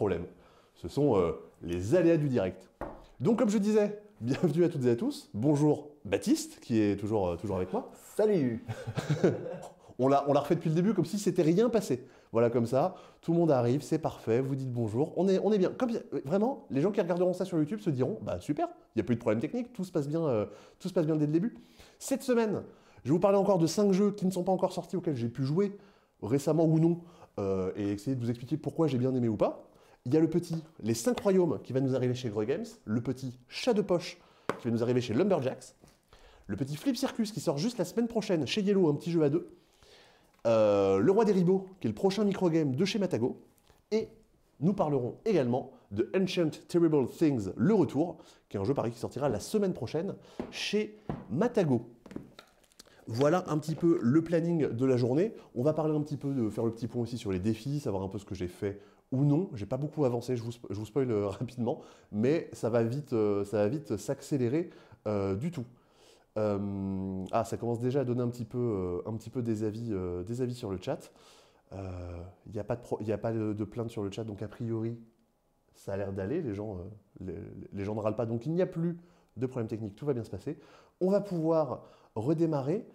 problème. Ce sont euh, les aléas du direct. Donc comme je disais, bienvenue à toutes et à tous. Bonjour Baptiste, qui est toujours, euh, toujours avec moi. Salut On l'a refait depuis le début comme si c'était rien passé. Voilà comme ça, tout le monde arrive, c'est parfait, vous dites bonjour, on est, on est bien. Comme, vraiment, les gens qui regarderont ça sur YouTube se diront, bah super, il n'y a plus de problème technique, tout se passe bien, euh, tout se passe bien dès le début. Cette semaine, je vais vous parler encore de 5 jeux qui ne sont pas encore sortis, auxquels j'ai pu jouer récemment ou non, et essayer de vous expliquer pourquoi j'ai bien aimé ou pas. Il y a le petit Les 5 Royaumes qui va nous arriver chez Grogames, Games, le petit Chat de poche qui va nous arriver chez Lumberjacks, le petit Flip Circus qui sort juste la semaine prochaine chez Yellow, un petit jeu à deux, euh, le Roi des Ribots qui est le prochain microgame de chez Matago, et nous parlerons également de Ancient Terrible Things Le Retour, qui est un jeu pareil qui sortira la semaine prochaine chez Matago. Voilà un petit peu le planning de la journée. On va parler un petit peu de faire le petit point aussi sur les défis, savoir un peu ce que j'ai fait ou non. J'ai pas beaucoup avancé, je vous, je spoil euh, rapidement, mais ça va vite, euh, ça vite s'accélérer euh, du tout. ah, ça commence déjà à donner un petit peu, un petit peu des, avis, des avis sur le chat. Il n'y a pas, de, y a pas de, plainte sur le chat, donc a priori, ça a l'air d'aller. Les gens, les, gens ne râlent pas, donc il n'y a plus de problème technique. Tout va bien se passer. On va pouvoir redémarrer.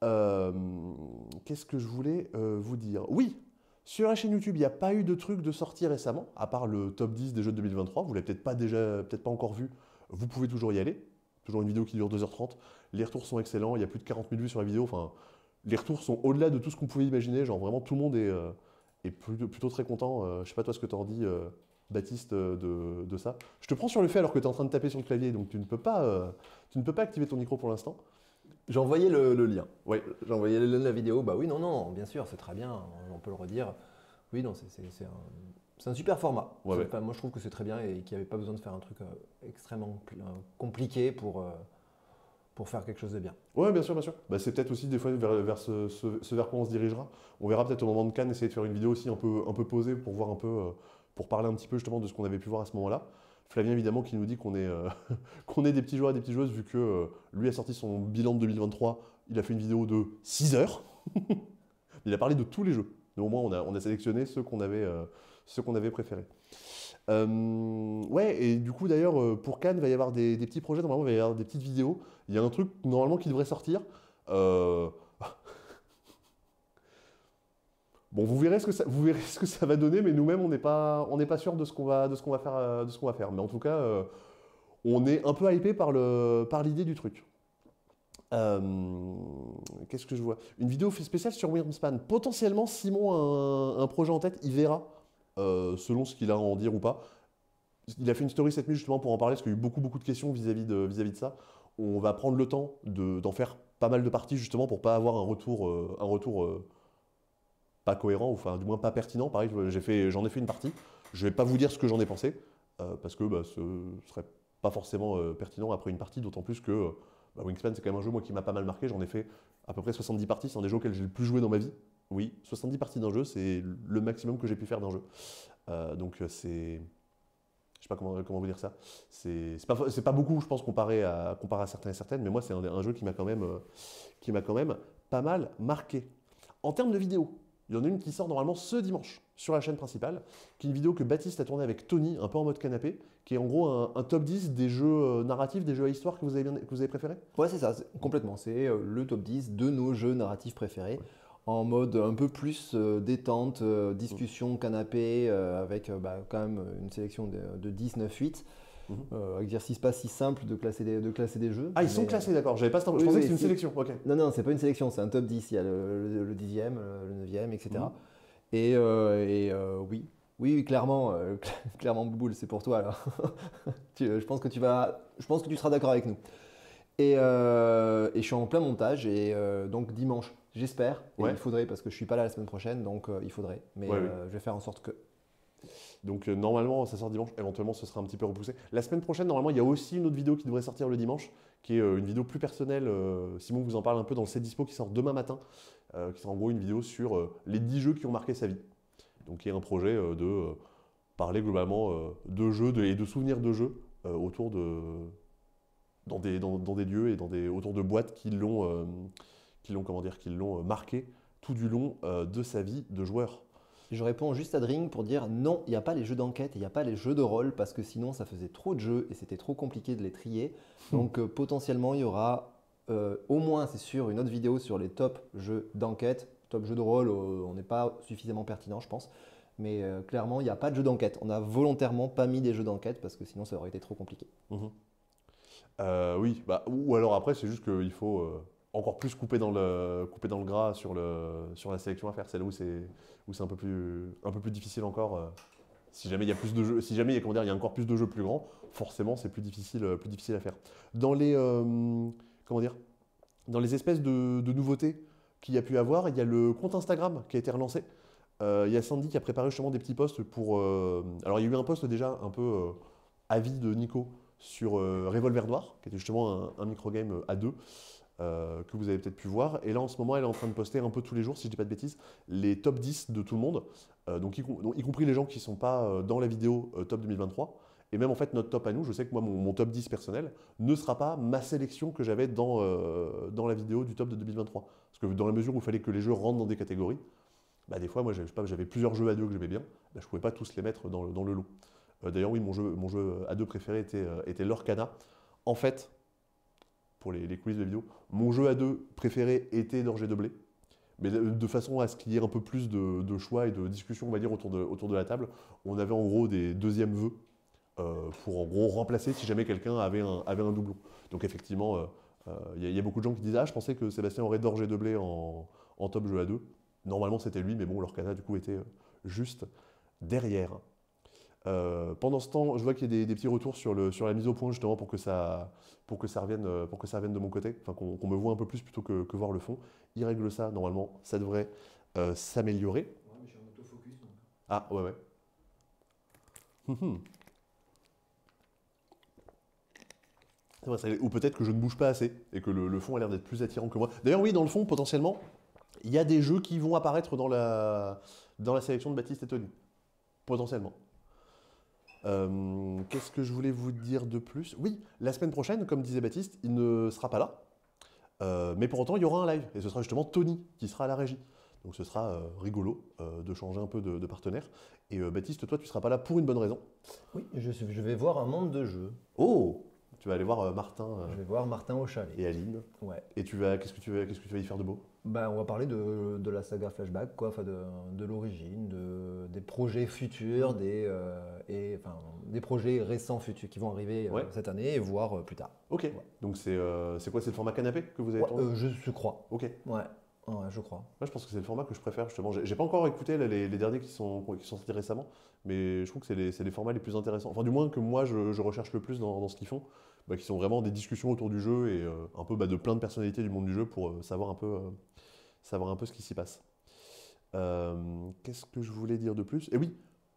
Qu'est-ce que je voulais vous dire Oui, sur la chaîne YouTube, il n'y a pas eu de truc de sortie récemment, à part le top 10 des jeux de 2023. Vous l'avez peut-être pas déjà, peut-être pas encore vu. Vous pouvez toujours y aller. Toujours une vidéo qui dure 2h30. Les retours sont excellents. Il y a plus de 40 000 vues sur la vidéo. Enfin, les retours sont au-delà de tout ce qu'on pouvait imaginer. Genre vraiment, tout le monde est, euh, plutôt, très content. je euh, je sais pas toi ce que t'en dis, euh, Baptiste, de, ça. Je te prends sur le fait alors que tu es en train de taper sur le clavier, donc tu ne peux pas, tu ne peux pas activer ton micro pour l'instant. J'ai envoyé le, lien. Oui, j'ai envoyé le de la vidéo. Bah oui, non, non, bien sûr, c'est très bien, on, peut le redire. Oui, non, c'est un, super format. Ouais, moi, je trouve que c'est très bien et qu'il n'y avait pas besoin de faire un truc euh, extrêmement euh, compliqué pour, euh, pour faire quelque chose de bien. Oui, bien sûr, bien sûr. Bah, c'est peut-être aussi des fois vers, ce, vers quoi on se dirigera. On verra peut-être au moment de Cannes essayer de faire une vidéo aussi un peu, un peu posée pour voir un peu, pour parler un petit peu justement de ce qu'on avait pu voir à ce moment-là. Flavien évidemment qui nous dit euh, qu'on est, des petits joueurs et des petites joueuses vu que euh, lui a sorti son bilan de 2023, il a fait une vidéo de 6 heures. il a parlé de tous les jeux. Mais au moins on a, sélectionné ceux qu'on avait, euh, avait préférés. ouais, et du coup d'ailleurs pour Cannes, il va y avoir des, des, petits projets, normalement il va y avoir des petites vidéos. Il y a un truc normalement qui devrait sortir. Bon, vous verrez ce que ça, vous verrez ce que ça va donner, mais nous-mêmes, on n'est pas, on n'est pas sûr de ce qu'on va, de ce qu'on va faire, euh, de ce qu'on va faire. Mais en tout cas, euh, on est un peu hypé par le, par l'idée du truc. Euh, qu'est-ce que je vois Une vidéo spéciale sur Wormspan. Potentiellement, Simon a un, projet en tête, il verra, selon ce qu'il a à en dire ou pas. Il a fait une story cette nuit justement pour en parler, parce qu'il y a eu beaucoup, beaucoup de questions vis-à-vis de, vis, -vis de ça. On va prendre le temps d'en faire pas mal de parties justement pour pas avoir un retour, un retour pas cohérent, ou enfin, du moins pas pertinent. Pareil, j'ai fait, j'en ai fait une partie. Je vais pas vous dire ce que j'en ai pensé, euh, parce que bah, ce serait pas forcément euh, pertinent après une partie, d'autant plus que euh, bah, Wingspan, c'est quand même un jeu moi, qui m'a pas mal marqué. J'en ai fait à peu près 70 parties. C'est un des jeux auxquels j'ai le plus joué dans ma vie. Oui, 70 parties d'un jeu, c'est le maximum que j'ai pu faire d'un jeu. donc c'est. Je sais pas comment, vous dire ça. C'est pas, pas beaucoup, je pense, comparé à, comparé à certains et certaines, mais moi, c'est un, jeu qui m'a quand, même, quand même pas mal marqué. En termes de vidéo, il y en a une qui sort normalement ce dimanche sur la chaîne principale, qui est une vidéo que Baptiste a tournée avec Tony, un peu en mode canapé, qui est en gros un, top 10 des jeux euh, narratifs, des jeux à histoire que vous avez, préférés Ouais, c'est ça, complètement. C'est euh, le top 10 de nos jeux narratifs préférés. en mode un peu plus euh, détente, discussion, canapé, avec bah, quand même une sélection de, de 19-8. Mhm. Euh, exercice pas si simple de classer des, jeux. Ah, ils sont euh, classés, d'accord. J'avais pas ce Je pensais que c'était une sélection. Non, non, c'est pas une sélection, c'est un top 10. Il y a le, 10e, le 9e, etc. Et, mhm. euh, oui. oui. clairement, clairement, Bouboule, c'est pour toi. Alors. je, pense que tu vas, je pense que tu seras d'accord avec nous. Et, je suis en plein montage, et donc dimanche, j'espère. Il faudrait, parce que je suis pas là la semaine prochaine, donc il faudrait. Mais je vais faire en sorte que. Donc euh, normalement, ça sort dimanche. Éventuellement, ce sera un petit peu repoussé. La semaine prochaine, normalement, il y a aussi une autre vidéo qui devrait sortir le dimanche, qui est euh, une vidéo plus personnelle. Euh, Simon vous en parle un peu dans le C'est Dispo qui sort demain matin, qui sera en gros une vidéo sur les 10 jeux qui ont marqué sa vie. Donc il y a un projet de parler globalement de jeux et de souvenirs de jeux autour de. Dans des, lieux et dans des, autour de boîtes qui l'ont, qui l'ont, comment dire, qui l'ont marqué tout du long de sa vie de joueur je réponds juste à Dring pour dire non, il n'y a pas les jeux d'enquête, il n'y a pas les jeux de rôle, parce que sinon ça faisait trop de jeux et c'était trop compliqué de les trier. Hmm. Donc euh, potentiellement, il y aura euh, au moins, c'est sûr, une autre vidéo sur les top jeux d'enquête. Top jeux de rôle, euh, on n'est pas suffisamment pertinent, je pense. Mais clairement, il n'y a pas de jeux d'enquête. On n'a volontairement pas mis des jeux d'enquête parce que sinon ça aurait été trop compliqué. Hmm. oui, bah, ou alors après, c'est juste qu'il faut encore plus coupé dans le, gras sur, le, sur la sélection à faire. celle où c'est, un, peu plus, difficile encore. Euh, si jamais il y a encore plus de jeux plus grands, forcément c'est plus difficile, euh, à faire. Dans les, euh, comment dire, dans les espèces de, nouveautés qu'il y a pu avoir, il y a le compte Instagram qui a été relancé. il y a Sandy qui a préparé justement des petits posts pour. alors il y a eu un post déjà un peu avis de Nico sur Revolver Noir, qui était justement un, un microgame à deux. Euh, que vous avez peut-être pu voir. Et là, en ce moment, elle est en train de poster un peu tous les jours, si je ne dis pas de bêtises, les top 10 de tout le monde, euh, donc, y, compris les gens qui ne sont pas euh, dans la vidéo top 2023. Et même en fait, notre top à nous, je sais que moi, mon, top 10 personnel ne sera pas ma sélection que j'avais dans, dans la vidéo du top de 2023. Parce que dans la mesure où il fallait que les jeux rentrent dans des catégories, bah, des fois, moi, j'avais plusieurs jeux à deux que j'aimais bien, bah, je ne pouvais pas tous les mettre dans le, dans lot. D'ailleurs, oui, mon jeu, mon à deux préféré était, était Lorcana. En fait, pour les, les coulisses de la Mon jeu à deux préféré était d'Orger de Blé, mais de façon à ce qu'il y ait un peu plus de, choix et de discussion, on va dire, autour de, la table. On avait en gros des deuxièmes vœux euh, pour en gros remplacer si jamais quelqu'un avait un, avait doublon. Donc effectivement, euh, euh, il y, a beaucoup de gens qui disent Ah, je pensais que Sébastien aurait d'Orger de Blé en, top jeu à deux. Normalement, c'était lui, mais bon, leur cas du coup, était juste derrière. Euh, pendant ce temps, je vois qu'il y a des, petits retours sur, le, sur la mise au point justement pour que ça, pour que ça, revienne, euh, pour que ça revienne de mon côté, qu'on me voit un peu plus plutôt que, voir le fond. Il règle ça, normalement, ça devrait euh, s'améliorer. Ouais, Ah, ouais, ouais. Hum, hum. ou peut-être que je ne bouge pas assez et que le, le fond a l'air d'être plus attirant que moi. D'ailleurs, oui, dans le fond, potentiellement, il y a des jeux qui vont apparaître dans la, dans la sélection de Baptiste et Tony. Potentiellement. Euh, qu'est-ce que je voulais vous dire de plus Oui, la semaine prochaine, comme disait Baptiste, il ne sera pas là. Euh, mais pour autant, il y aura un live. Et ce sera justement Tony qui sera à la régie. Donc ce sera euh, rigolo de changer un peu de, partenaire. Et Baptiste, toi, tu ne seras pas là pour une bonne raison. Oui, je, vais voir un monde de jeu. Oh Tu vas aller voir Martin. Je vais voir Martin au Et Aline. Ouais. Et tu qu'est-ce que tu qu'est-ce que tu vas y faire de beau ben, on va parler de, de, la saga Flashback, quoi, enfin de, de l'origine, de, des projets futurs, des, euh, et, enfin, des projets récents futurs qui vont arriver euh, cette année, voire voir euh, plus tard. Ok. Donc c'est quoi C'est le format canapé que vous avez je, crois. Ok. Ouais. je crois. Moi, je pense que c'est le format que je préfère justement. J'ai pas encore écouté les, les, derniers qui sont, qui sont sortis récemment, mais je trouve que c'est les, les, formats les plus intéressants. Enfin, du moins que moi, je, je recherche le plus dans, dans ce qu'ils font. Bah, qui sont vraiment des discussions autour du jeu et un peu bah, de plein de personnalités du monde du jeu pour savoir un peu savoir un peu ce qui s'y passe. Euh, qu'est-ce que je voulais dire de plus Et eh oui,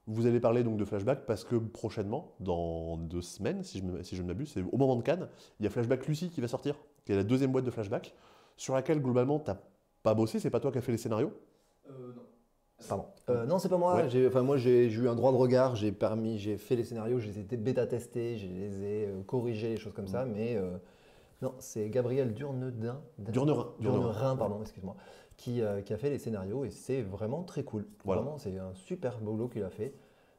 vous allez parler donc de Flashback parce que prochainement, dans deux semaines, si je, si je ne m'abuse, c'est au moment de Cannes, il y a Flashback Lucie qui va sortir, qui est la deuxième boîte de Flashback, sur laquelle globalement t'as pas bossé, c'est pas toi qui as fait les scénarios euh, Non. Pardon. Euh, non, c'est pas moi. Enfin, moi, j'ai eu un droit de regard. J'ai permis, j'ai fait les scénarios, je les ai bêta testés, je les ai corrigés, les choses comme mmh. ça. Mais non, c'est Gabriel Durnedin. Durnerin. pardon, moi euh, Qui, a fait les scénarios et c'est vraiment très cool. Vraiment, c'est un super boulot qu'il a fait.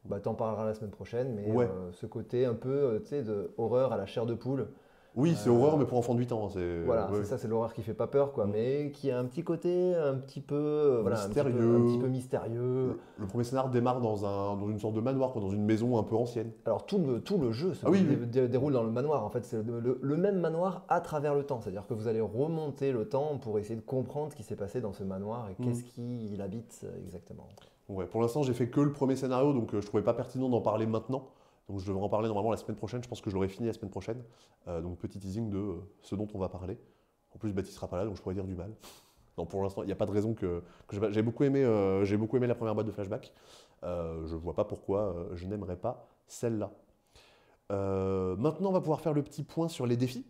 Bah, t'en parleras la semaine prochaine, mais euh, ce côté un peu, euh, tu de horreur à la chair de poule. Oui, c'est horreur, mais pour enfants de 8 ans. Voilà, c'est ça, c'est l'horreur qui fait pas peur, quoi, mm. mais qui a un petit côté un petit peu, mystérieux. Un petit peu, mystérieux. Le, premier scénario démarre dans, une sorte de manoir, dans une maison un peu ancienne. Alors tout le, jeu se ah déroule dans le manoir, en fait. C'est le, même manoir à travers le temps, c'est-à-dire que vous allez remonter le temps pour essayer de comprendre ce qui s'est passé dans ce manoir et mm. qu'est-ce qu'il habite euh, exactement. Ouais, pour l'instant, j'ai fait que le premier scénario, donc je euh, je trouvais pas pertinent d'en parler maintenant. Donc je devrais en parler normalement la semaine prochaine, je pense que je l'aurai fini la semaine prochaine. Euh, donc petit teasing de euh, ce dont on va parler. En plus Baptiste sera pas là, donc je pourrais dire du mal. non, pour l'instant, il n'y a pas de raison que... j'ai beaucoup, aimé, euh, j'ai beaucoup aimé la première boîte de flashback. je ne vois pas pourquoi je n'aimerais pas celle-là. maintenant, on va pouvoir faire le petit point sur les défis.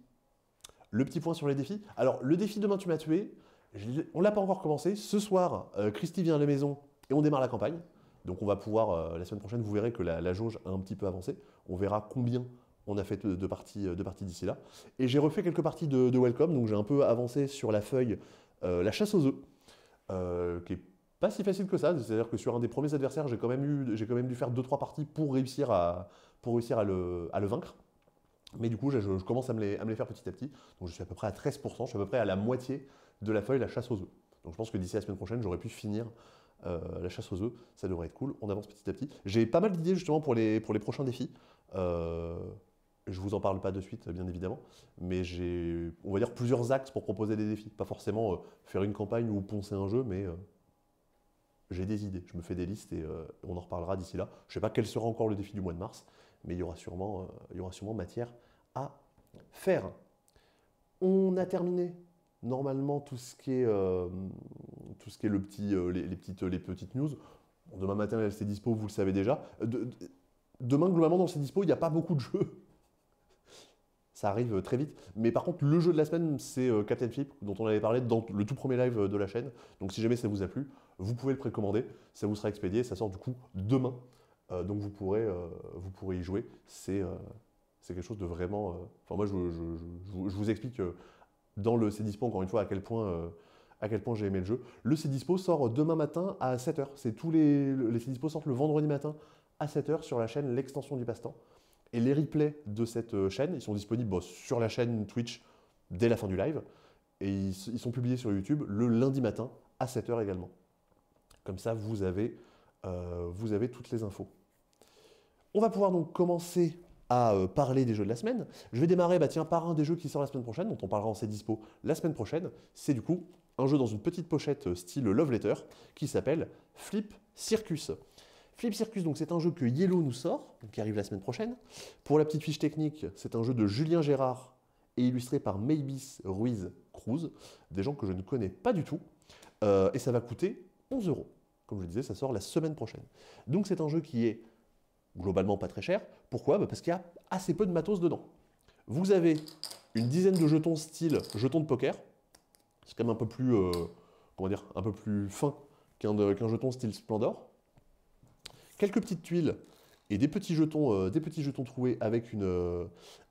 Le petit point sur les défis. Alors, le défi demain tu m'as tué, on l'a pas encore commencé. Ce soir, Christy vient à la maison et on démarre la campagne. Donc on va pouvoir, euh, la semaine prochaine, vous verrez que la, jauge a un petit peu avancé. On verra combien on a fait de, parties, euh, de parties d'ici là. Et j'ai refait quelques parties de, Welcome, donc j'ai un peu avancé sur la feuille euh, La chasse aux œufs, qui est pas si facile que ça. C'est-à-dire que sur un des premiers adversaires, j'ai quand, même quand même dû faire 2-3 parties pour réussir à, pour réussir à, le, vaincre. Mais du coup, je, commence à me, les, à me, les, faire petit à petit. Donc je suis à peu près à 13%, je suis à peu près à la moitié de la feuille La chasse aux œufs. Donc je pense que d'ici la semaine prochaine, j'aurais pu finir euh, la chasse aux œufs, ça devrait être cool. On avance petit à petit. J'ai pas mal d'idées justement pour les, pour les prochains défis. Euh, je vous en parle pas de suite, bien évidemment, mais j'ai, on va dire, plusieurs axes pour proposer des défis. Pas forcément euh, faire une campagne ou poncer un jeu, mais j'ai des idées. Je me fais des listes et on en reparlera d'ici là. Je sais pas quel sera encore le défi du mois de mars, mais il y aura sûrement, il y aura sûrement matière à faire. On a terminé normalement, tout ce qui est, euh, tout ce qui est le petit, euh, les, petites, les petites news, demain matin, elle dispo, vous le savez déjà. Euh, demain, globalement, dans ces dispo, il n'y a pas beaucoup de jeux. Ça arrive très vite. Mais par contre, le jeu de la semaine, c'est Captain Flip, dont on avait parlé dans le tout premier live de la chaîne. Donc si jamais ça vous a plu, vous pouvez le précommander. Ça vous sera expédié. Ça sort du coup demain. donc vous pourrez, vous pourrez y jouer. C'est c'est quelque chose de vraiment... Enfin moi, je, je, je, je vous explique dans le c Dispo, encore une fois, à quel point, euh, point j'ai aimé le jeu. Le c Dispo sort demain matin à 7h. C'est tous les, les Dispo sortent le vendredi matin à 7h sur la chaîne L'extension du passe-temps. Et les replays de cette euh, chaîne, ils sont disponibles sur la chaîne Twitch dès la fin du live. Et ils, sont publiés sur YouTube le lundi matin à 7h également. Comme ça, vous avez, euh, vous avez toutes les infos. On va pouvoir donc commencer à euh, parler des jeux de la semaine. Je vais démarrer bah, tiens, par un des jeux qui sort la semaine prochaine, dont on parlera en ses dispo la semaine prochaine. C'est du coup un jeu dans une petite pochette euh, style Love Letter qui s'appelle Flip Circus. Flip Circus, donc c'est un jeu que Yellow nous sort, qui arrive la semaine prochaine. Pour la petite fiche technique, c'est un jeu de Julien Gérard et illustré par Mabis Ruiz Cruz, des gens que je ne connais pas du tout. Euh, et ça va coûter 11 euros. Comme je le disais, ça sort la semaine prochaine. Donc c'est un jeu qui est globalement pas très cher. Pourquoi bah, Parce qu'il y a assez peu de matos dedans. Vous avez une dizaine de jetons style jetons de poker. C'est quand même un peu plus, euh, comment dire, un peu plus fin qu'un jeton style Splendor. Quelques petites tuiles et des petits jetons, euh, des petits jetons troués avec une, euh,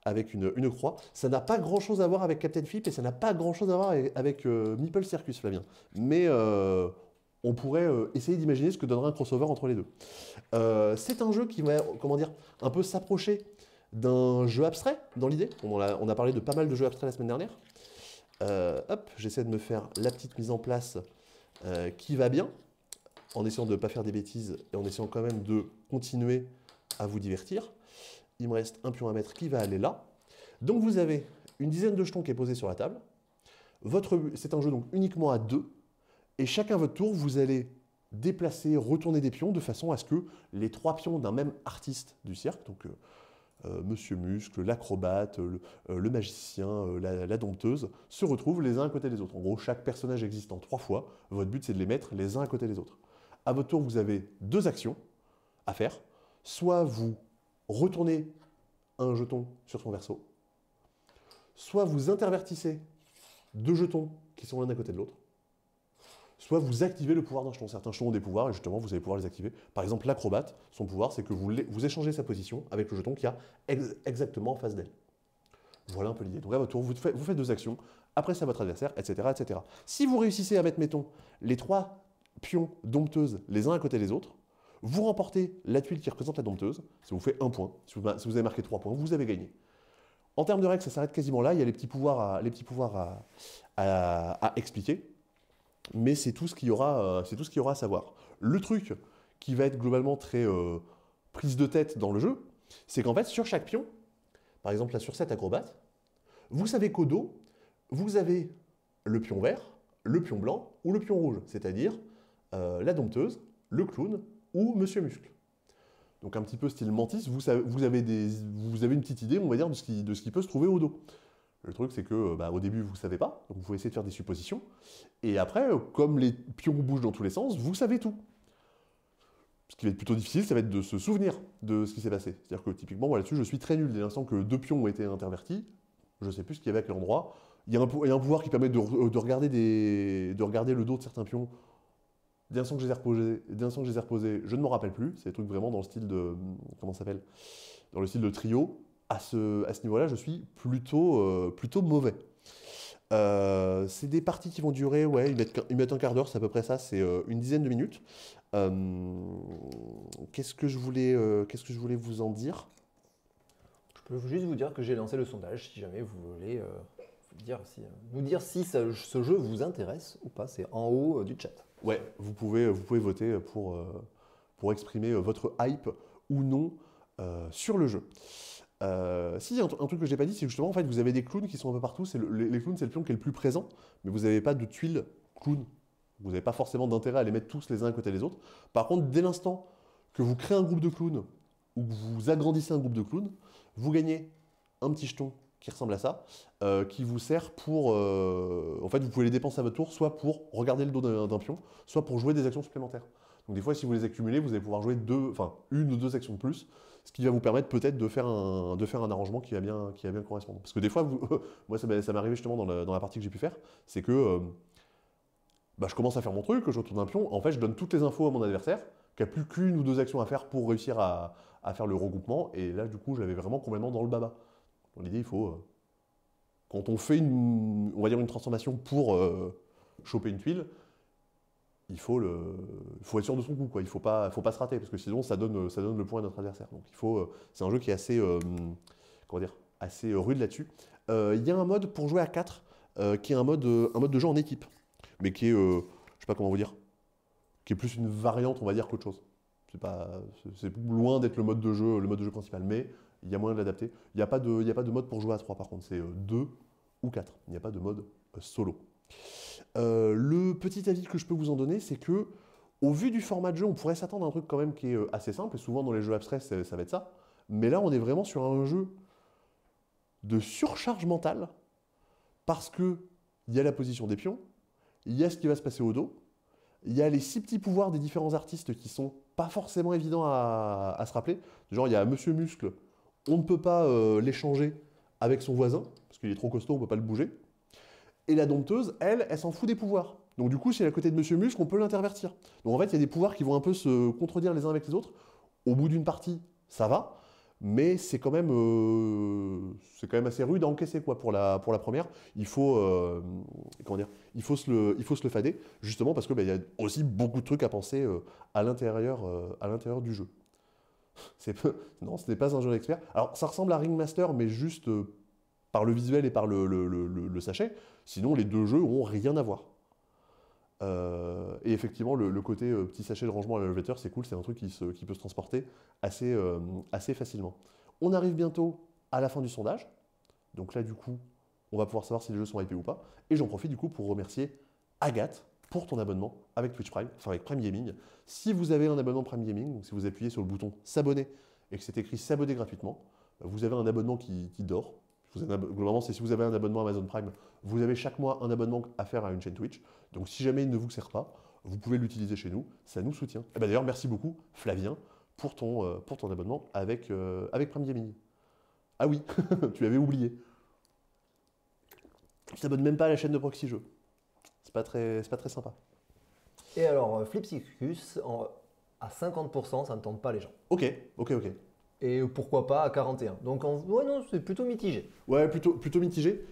avec une, croix. Ça n'a pas grand chose à voir avec Captain Flip et ça n'a pas grand chose à voir avec, Meeple Circus, Flavien. Mais on pourrait euh, essayer d'imaginer ce que donnerait un crossover entre les deux. Euh, c'est un jeu qui va, comment dire, un peu s'approcher d'un jeu abstrait dans l'idée. On, a parlé de pas mal de jeux abstraits la semaine dernière. Euh, hop, j'essaie de me faire la petite mise en place qui va bien, en essayant de ne pas faire des bêtises et en essayant quand même de continuer à vous divertir. Il me reste un pion à mettre qui va aller là. Donc vous avez une dizaine de jetons qui est posé sur la table. C'est un jeu donc uniquement à deux, et chacun votre tour, vous allez déplacer, retourner des pions de façon à ce que les trois pions d'un même artiste du cirque, donc euh, euh, Monsieur Muscle, l'acrobate, le, euh, magicien, la, dompteuse, se retrouvent les uns à côté des autres. En gros, chaque personnage existant trois fois, votre but c'est de les mettre les uns à côté des autres. À votre tour, vous avez deux actions à faire. Soit vous retournez un jeton sur son verso, soit vous intervertissez deux jetons qui sont l'un à côté de l'autre, soit vous activez le pouvoir d'un jeton. Certains jetons ont des pouvoirs et justement vous allez pouvoir les activer. Par exemple, l'acrobate, son pouvoir, c'est que vous, échangez sa position avec le jeton qui a exactement en face d'elle. Voilà un peu l'idée. Donc à votre tour, vous faites, deux actions, après ça votre adversaire, etc., etc. Si vous réussissez à mettre, mettons, les trois pions dompteuses les uns à côté des autres, vous remportez la tuile qui représente la dompteuse, ça vous fait un point. Si vous, avez marqué trois points, vous avez gagné. En termes de règles, ça s'arrête quasiment là. Il y a les petits pouvoirs les petits pouvoirs à expliquer mais c'est tout ce qu'il y aura, euh, aura à savoir. Le truc qui va être globalement très euh, prise de tête dans le jeu, c'est qu'en fait sur chaque pion, par exemple là sur cette acrobate, vous savez qu'au dos, vous avez le pion vert, le pion blanc ou le pion rouge, c'est-à-dire euh, la dompteuse, le clown ou Monsieur Muscle. Donc un petit peu style mantis, vous, avez, une petite idée, on va dire, de ce qui peut se trouver au dos. Le truc, c'est que bah, au début, vous ne savez pas, donc vous pouvez essayer de faire des suppositions. Et après, comme les pions bougent dans tous les sens, vous savez tout. Ce qui va être plutôt difficile, ça va être de se souvenir de ce qui s'est passé. C'est-à-dire que typiquement, moi là-dessus, je suis très nul. Dès l'instant que deux pions ont été intervertis, je ne sais plus ce qu'il y avait à quel endroit. Il y, a un, pouvoir qui permet de, regarder le dos de certains pions Dès l'instant que je les ai reposés, que je, les je ne m'en rappelle plus. C'est des trucs vraiment dans le style de. Comment ça s'appelle Dans le style de trio à ce, niveau-là, je suis plutôt, euh, plutôt mauvais. Euh, c'est des parties qui vont durer, ouais, ils mettent, un quart d'heure, c'est à peu près ça, c'est euh, une dizaine de minutes. qu'est-ce, que je voulais, qu'est-ce que je voulais vous en dire Je peux juste vous dire que j'ai lancé le sondage, si jamais vous voulez dire nous dire si ce jeu vous intéresse ou pas, c'est en haut du chat. Ouais, vous pouvez, vous pouvez voter pour, pour exprimer votre hype ou non sur le jeu. Euh, si, un, un, truc que j'ai pas dit, c'est justement, en fait, vous avez des clowns qui sont un peu partout. les, clowns, c'est le pion qui est le plus présent, mais vous n'avez pas de tuiles clowns. Vous n'avez pas forcément d'intérêt à les mettre tous les uns à côté des autres. Par contre, dès l'instant que vous créez un groupe de clowns ou que vous agrandissez un groupe de clowns, vous gagnez un petit jeton qui ressemble à ça, euh, qui vous sert pour... Euh, en fait, vous pouvez les dépenser à votre tour, soit pour regarder le dos d'un, pion, soit pour jouer des actions supplémentaires. Donc des fois, si vous les accumulez, vous allez pouvoir jouer une ou deux actions de plus, ce qui va vous permettre peut-être de, faire un, de faire un arrangement qui va bien, qui va bien correspondre. Parce que des fois, vous, moi ça, m'est arrivé justement dans la, partie que j'ai pu faire, c'est que euh, bah, je commence à faire mon truc, je retourne un pion, en fait je donne toutes les infos à mon adversaire, qui a plus qu'une ou deux actions à faire pour réussir à, faire le regroupement, et là du coup je l'avais vraiment complètement dans le baba. Dans l'idée, il faut... Euh, quand on fait une, on va dire une transformation pour euh, choper une tuile, il faut, le, faut être sûr de son coup. Quoi. Il ne faut pas, faut pas se rater, parce que sinon, ça donne, ça donne le point à notre adversaire. Donc, il faut, euh, c'est un jeu qui est assez, euh, comment dire, assez euh, rude là-dessus. Il y a un mode pour jouer à 4, qui est un mode, un mode de jeu en équipe, mais qui est, je sais pas comment vous dire, qui est plus une variante, on va dire, qu'autre chose. C'est, pas, c'est loin d'être le mode de jeu, le mode de jeu principal, mais il y a moyen de l'adapter. Il n'y a, y a pas de mode pour jouer à 3, par contre, c'est 2 ou 4. Il n'y a pas de mode solo. Euh, le petit avis que je peux vous en donner, c'est que au vu du format de jeu, on pourrait s'attendre à un truc quand même qui est euh, assez simple, et souvent dans les jeux abstraits, ça, va être ça. Mais là, on est vraiment sur un jeu de surcharge mentale, parce que il y a la position des pions, il y a ce qui va se passer au dos, il y a les six petits pouvoirs des différents artistes qui sont pas forcément évidents à, se rappeler. Genre, il y a Monsieur Muscle, on ne peut pas euh, l'échanger avec son voisin, parce qu'il est trop costaud, on ne peut pas le bouger. Et la dompteuse, elle, elle s'en fout des pouvoirs. Donc du coup, si elle est à côté de Monsieur Muscle, on peut l'intervertir. Donc en fait, il y a des pouvoirs qui vont un peu se contredire les uns avec les autres. Au bout d'une partie, ça va, mais c'est quand même euh, c'est quand même assez rude à encaisser quoi pour la pour la première. Il faut euh, comment dire Il faut se le il faut se le fader justement parce que bah, il y a aussi beaucoup de trucs à penser euh, à l'intérieur à l'intérieur du jeu. C'est non, ce n'est pas un jeu d'expert. Alors ça ressemble à Ringmaster mais juste par le visuel et par le, le, le sachet, Sinon, les deux jeux n'ont rien à voir. Euh, et effectivement, le, côté euh, petit sachet de rangement à l'élevateur, c'est cool, c'est un truc qui, peut se transporter euh, assez, facilement. On arrive bientôt à la fin du sondage. Donc là, du coup, on va pouvoir savoir si les jeux sont IP ou pas. Et j'en profite du coup pour remercier Agathe pour ton abonnement avec Twitch Prime, enfin avec Prime Gaming. Si vous avez un abonnement Prime Gaming, donc si vous appuyez sur le bouton s'abonner et que c'est écrit s'abonner gratuitement, vous avez un abonnement qui dort, globalement, c'est si vous avez un abonnement Amazon Prime, vous avez chaque mois un abonnement à faire à une chaîne Twitch. Donc si jamais il ne vous sert pas, vous pouvez l'utiliser chez nous, ça nous soutient. Et eh ben, d'ailleurs, merci beaucoup Flavien pour ton, euh, pour ton abonnement avec, euh, avec Prime Gaming. Ah oui, tu l'avais oublié. Tu t'abonnes même pas à la chaîne de Proxy Jeux. C'est pas très, pas très sympa. Et alors, euh, Flipsicus, à 50%, ça ne tente pas les gens. Ok, ok, ok et pourquoi pas à 41. Donc en, ouais non, c'est plutôt mitigé. Ouais, plutôt plutôt mitigé.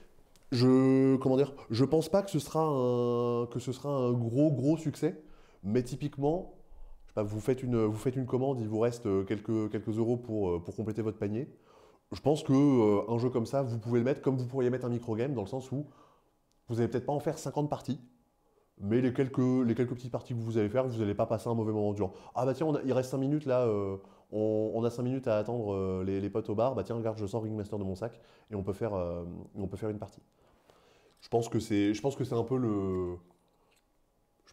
Je comment dire, je pense pas que ce sera un que ce sera un gros gros succès, mais typiquement je sais pas, vous faites une vous faites une commande, il vous reste quelques quelques euros pour pour compléter votre panier. Je pense que euh, un jeu comme ça, vous pouvez le mettre comme vous pourriez mettre un micro dans le sens où vous n'allez peut-être pas en faire 50 parties, mais les quelques, les quelques petites parties que vous allez faire, vous n'allez pas passer un mauvais moment durant. Ah bah tiens, il reste 5 minutes là, euh, on, a 5 minutes à attendre euh, les, potes au bar, bah tiens, regarde, je sors Ringmaster de mon sac et on peut faire, euh, on peut faire une partie. Je pense que c'est, un peu le.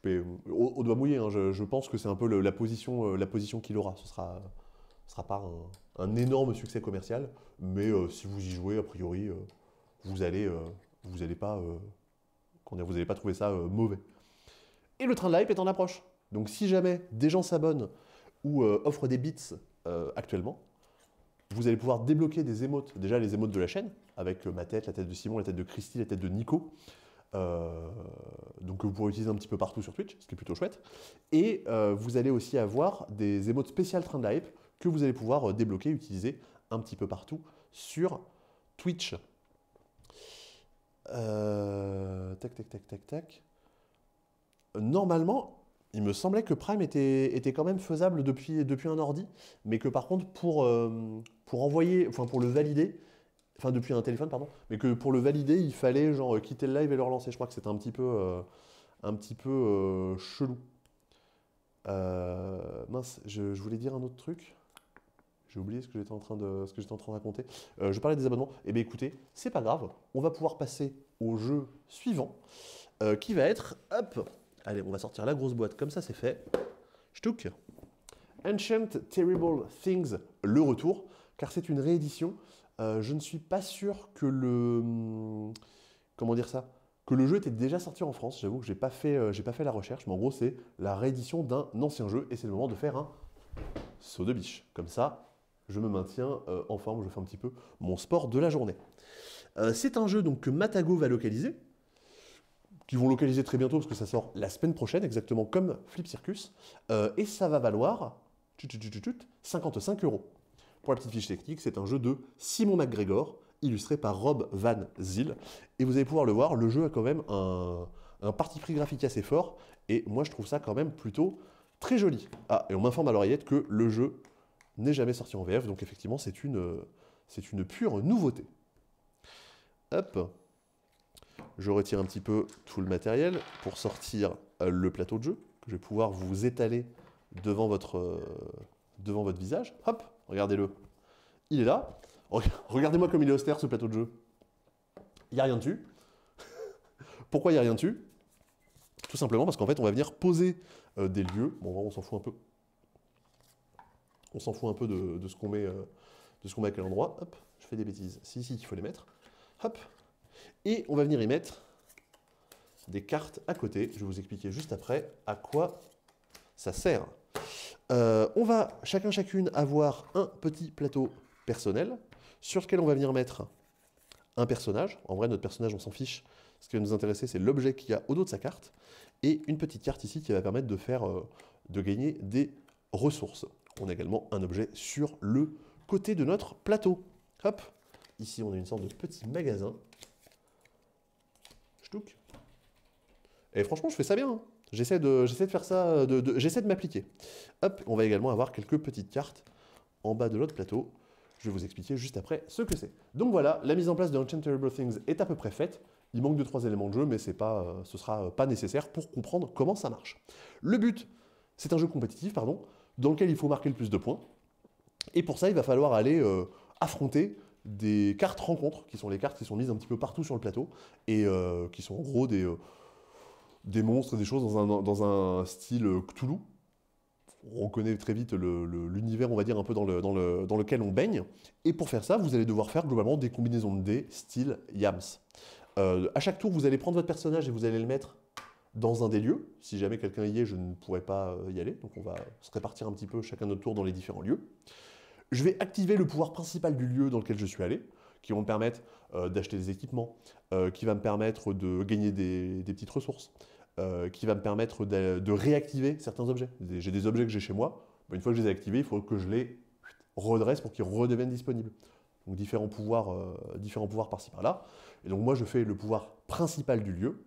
Je vais au, doigt mouillé, je, pense que c'est un peu la position, la position qu'il aura. Ce sera, sera pas un, énorme succès commercial, mais si vous y jouez, a priori, vous allez, pas, vous n'allez pas trouver ça mauvais. Et le train de hype est en approche. Donc si jamais des gens s'abonnent ou euh, offrent des bits euh, actuellement, vous allez pouvoir débloquer des émotes, déjà les émotes de la chaîne, avec euh, ma tête, la tête de Simon, la tête de Christy, la tête de Nico. donc vous pourrez utiliser un petit peu partout sur Twitch, ce qui est plutôt chouette. Et vous allez aussi avoir des émotes spéciales train de hype que vous allez pouvoir débloquer, utiliser un petit peu partout sur Twitch. tac, tac, tac, tac, tac normalement, il me semblait que Prime était, quand même faisable depuis, depuis un ordi, mais que par contre, pour, euh, pour envoyer, enfin pour le valider, enfin depuis un téléphone, pardon, mais que pour le valider, il fallait genre quitter le live et le relancer. Je crois que c'était un petit peu, euh, un petit peu euh, chelou. mince, je, voulais dire un autre truc. J'ai oublié ce que j'étais en train de, ce que j'étais en train de raconter. je parlais des abonnements. Eh bien écoutez, c'est pas grave, on va pouvoir passer au jeu suivant, qui va être, hop, Allez, on va sortir la grosse boîte, comme ça c'est fait. Stuck. Ancient Terrible Things, le retour, car c'est une réédition. Euh, je ne suis pas sûr que le... Hmm, comment dire ça que le jeu était déjà sorti en France, j'avoue que j'ai pas fait, euh, pas fait la recherche, mais en gros c'est la réédition d'un ancien jeu et c'est le moment de faire un saut de biche. Comme ça, je me maintiens euh, en forme, je fais un petit peu mon sport de la journée. c'est un jeu donc, que Matago va localiser, qui vont localiser très bientôt parce que ça sort la semaine prochaine, exactement comme Flip Circus. Euh, et ça va valoir 55 euros. Pour la petite fiche technique, c'est un jeu de Simon McGregor, illustré par Rob Van Zyl. Et vous allez pouvoir le voir, le jeu a quand même un, parti pris graphique assez fort. Et moi, je trouve ça quand même plutôt très joli. Ah, et on m'informe à l'oreillette que le jeu n'est jamais sorti en VF, donc effectivement, c'est une, euh, c'est une pure nouveauté. Hop je retire un petit peu tout le matériel pour sortir euh, le plateau de jeu que je vais pouvoir vous étaler devant votre, euh, devant votre visage. Hop, regardez-le. Il est là. Regardez-moi comme il est austère ce plateau de jeu. Il n'y a rien dessus. Pourquoi il n'y a rien dessus Tout simplement parce qu'en fait, on va venir poser euh, des lieux. Bon, on s'en fout un peu. On s'en fout un peu de, ce qu'on met, de ce qu'on met à quel endroit. Hop, je fais des bêtises. Si, si, il faut les mettre. Hop, et on va venir y mettre des cartes à côté. Je vais vous expliquer juste après à quoi ça sert. Euh, on va chacun chacune avoir un petit plateau personnel sur lequel on va venir mettre un personnage. En vrai, notre personnage, on s'en fiche. Ce qui va nous intéresser, c'est l'objet qu'il y a au dos de sa carte. Et une petite carte ici qui va permettre de, faire, euh, de gagner des ressources. On a également un objet sur le côté de notre plateau. Hop Ici, on a une sorte de petit magasin et franchement, je fais ça bien. Hein. J'essaie de, de, faire ça, j'essaie de m'appliquer. on va également avoir quelques petites cartes en bas de l'autre plateau. Je vais vous expliquer juste après ce que c'est. Donc voilà, la mise en place de Terrible Things est à peu près faite. Il manque de trois éléments de jeu, mais pas, euh, ce ne sera euh, pas nécessaire pour comprendre comment ça marche. Le but, c'est un jeu compétitif, pardon, dans lequel il faut marquer le plus de points. Et pour ça, il va falloir aller euh, affronter des cartes rencontres, qui sont les cartes qui sont mises un petit peu partout sur le plateau, et euh, qui sont en gros des, euh, des monstres, des choses dans un, style euh, Cthulhu. On reconnaît très vite l'univers, on va dire, un peu dans, lequel on baigne. Et pour faire ça, vous allez devoir faire globalement des combinaisons de dés style Yams. à chaque tour, vous allez prendre votre personnage et vous allez le mettre dans un des lieux. Si jamais quelqu'un y est, je ne pourrais pas y aller. Donc on va se répartir un petit peu chacun notre tour dans les différents lieux je vais activer le pouvoir principal du lieu dans lequel je suis allé, qui va me permettre euh, d'acheter des équipements, euh, qui va me permettre de gagner des, petites ressources, euh, qui va me permettre de, réactiver certains objets. J'ai des objets que j'ai chez moi, mais une fois que je les ai activés, il faut que je les redresse pour qu'ils redeviennent disponibles. Donc différents pouvoirs, différents pouvoirs par-ci par-là. Et donc moi je fais le pouvoir principal du lieu.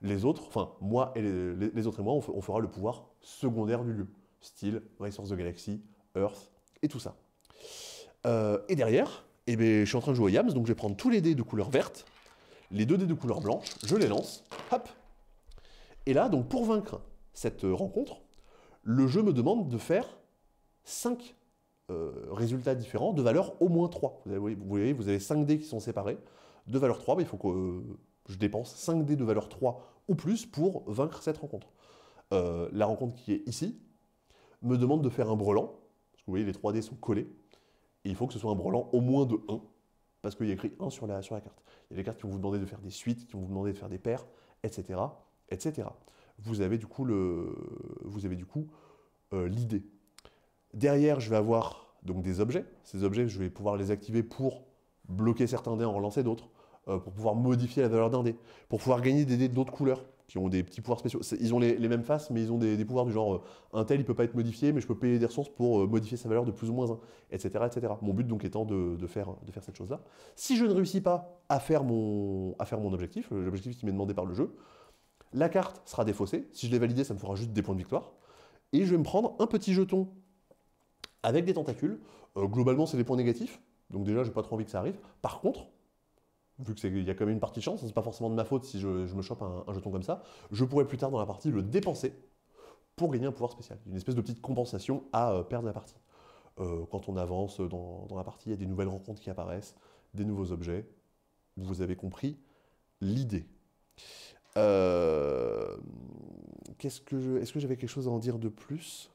Les autres, enfin moi et les, autres et moi, on, fera le pouvoir secondaire du lieu, style Resource de Galaxy, Earth et tout ça. Euh, et derrière, eh ben, je suis en train de jouer Yams, donc je vais prendre tous les dés de couleur verte, les deux dés de couleur blanche, je les lance, hop. Et là, donc pour vaincre cette euh, rencontre, le jeu me demande de faire 5 euh, résultats différents de valeur au moins 3. Vous, avez, voyez, vous avez 5 dés qui sont séparés. De valeur 3, mais il faut que je dépense 5 dés de valeur 3 ou plus pour vaincre cette rencontre. la rencontre qui est ici me demande de faire un brelan, parce que vous voyez, les 3 dés sont collés il faut que ce soit un brelan au moins de 1, parce qu'il y a écrit 1 sur la, la carte. Il y a des cartes qui vont vous demander de faire des suites, qui vont vous demander de faire des paires, etc. etc. Vous avez du coup le, vous avez du coup euh, l'idée. Derrière, je vais avoir donc des objets. Ces objets, je vais pouvoir les activer pour bloquer certains dés, en relancer d'autres, euh, pour pouvoir modifier la valeur d'un dé, pour pouvoir gagner des dés d'autres couleurs qui ont des petits pouvoirs spéciaux. Ils ont les, mêmes faces, mais ils ont des, pouvoirs du genre euh, un tel, il peut pas être modifié, mais je peux payer des ressources pour euh, modifier sa valeur de plus ou moins 1, etc. etc. Mon but donc étant de, faire, cette chose-là. Si je ne réussis pas à faire mon, objectif, euh, l'objectif qui m'est demandé par le jeu, la carte sera défaussée. Si je l'ai validée, ça me fera juste des points de victoire. Et je vais me prendre un petit jeton avec des tentacules. globalement, c'est des points négatifs. Donc déjà, je n'ai pas trop envie que ça arrive. Par contre, vu qu'il y a quand même une partie de chance, hein, c'est pas forcément de ma faute si je, me chope un, jeton comme ça, je pourrais plus tard dans la partie le dépenser pour gagner un pouvoir spécial. Une espèce de petite compensation à euh, perdre la partie. Euh, quand on avance dans, la partie, il y a des nouvelles rencontres qui apparaissent, des nouveaux objets. Vous avez compris l'idée. Euh, Est-ce que j'avais quelque chose à en dire de plus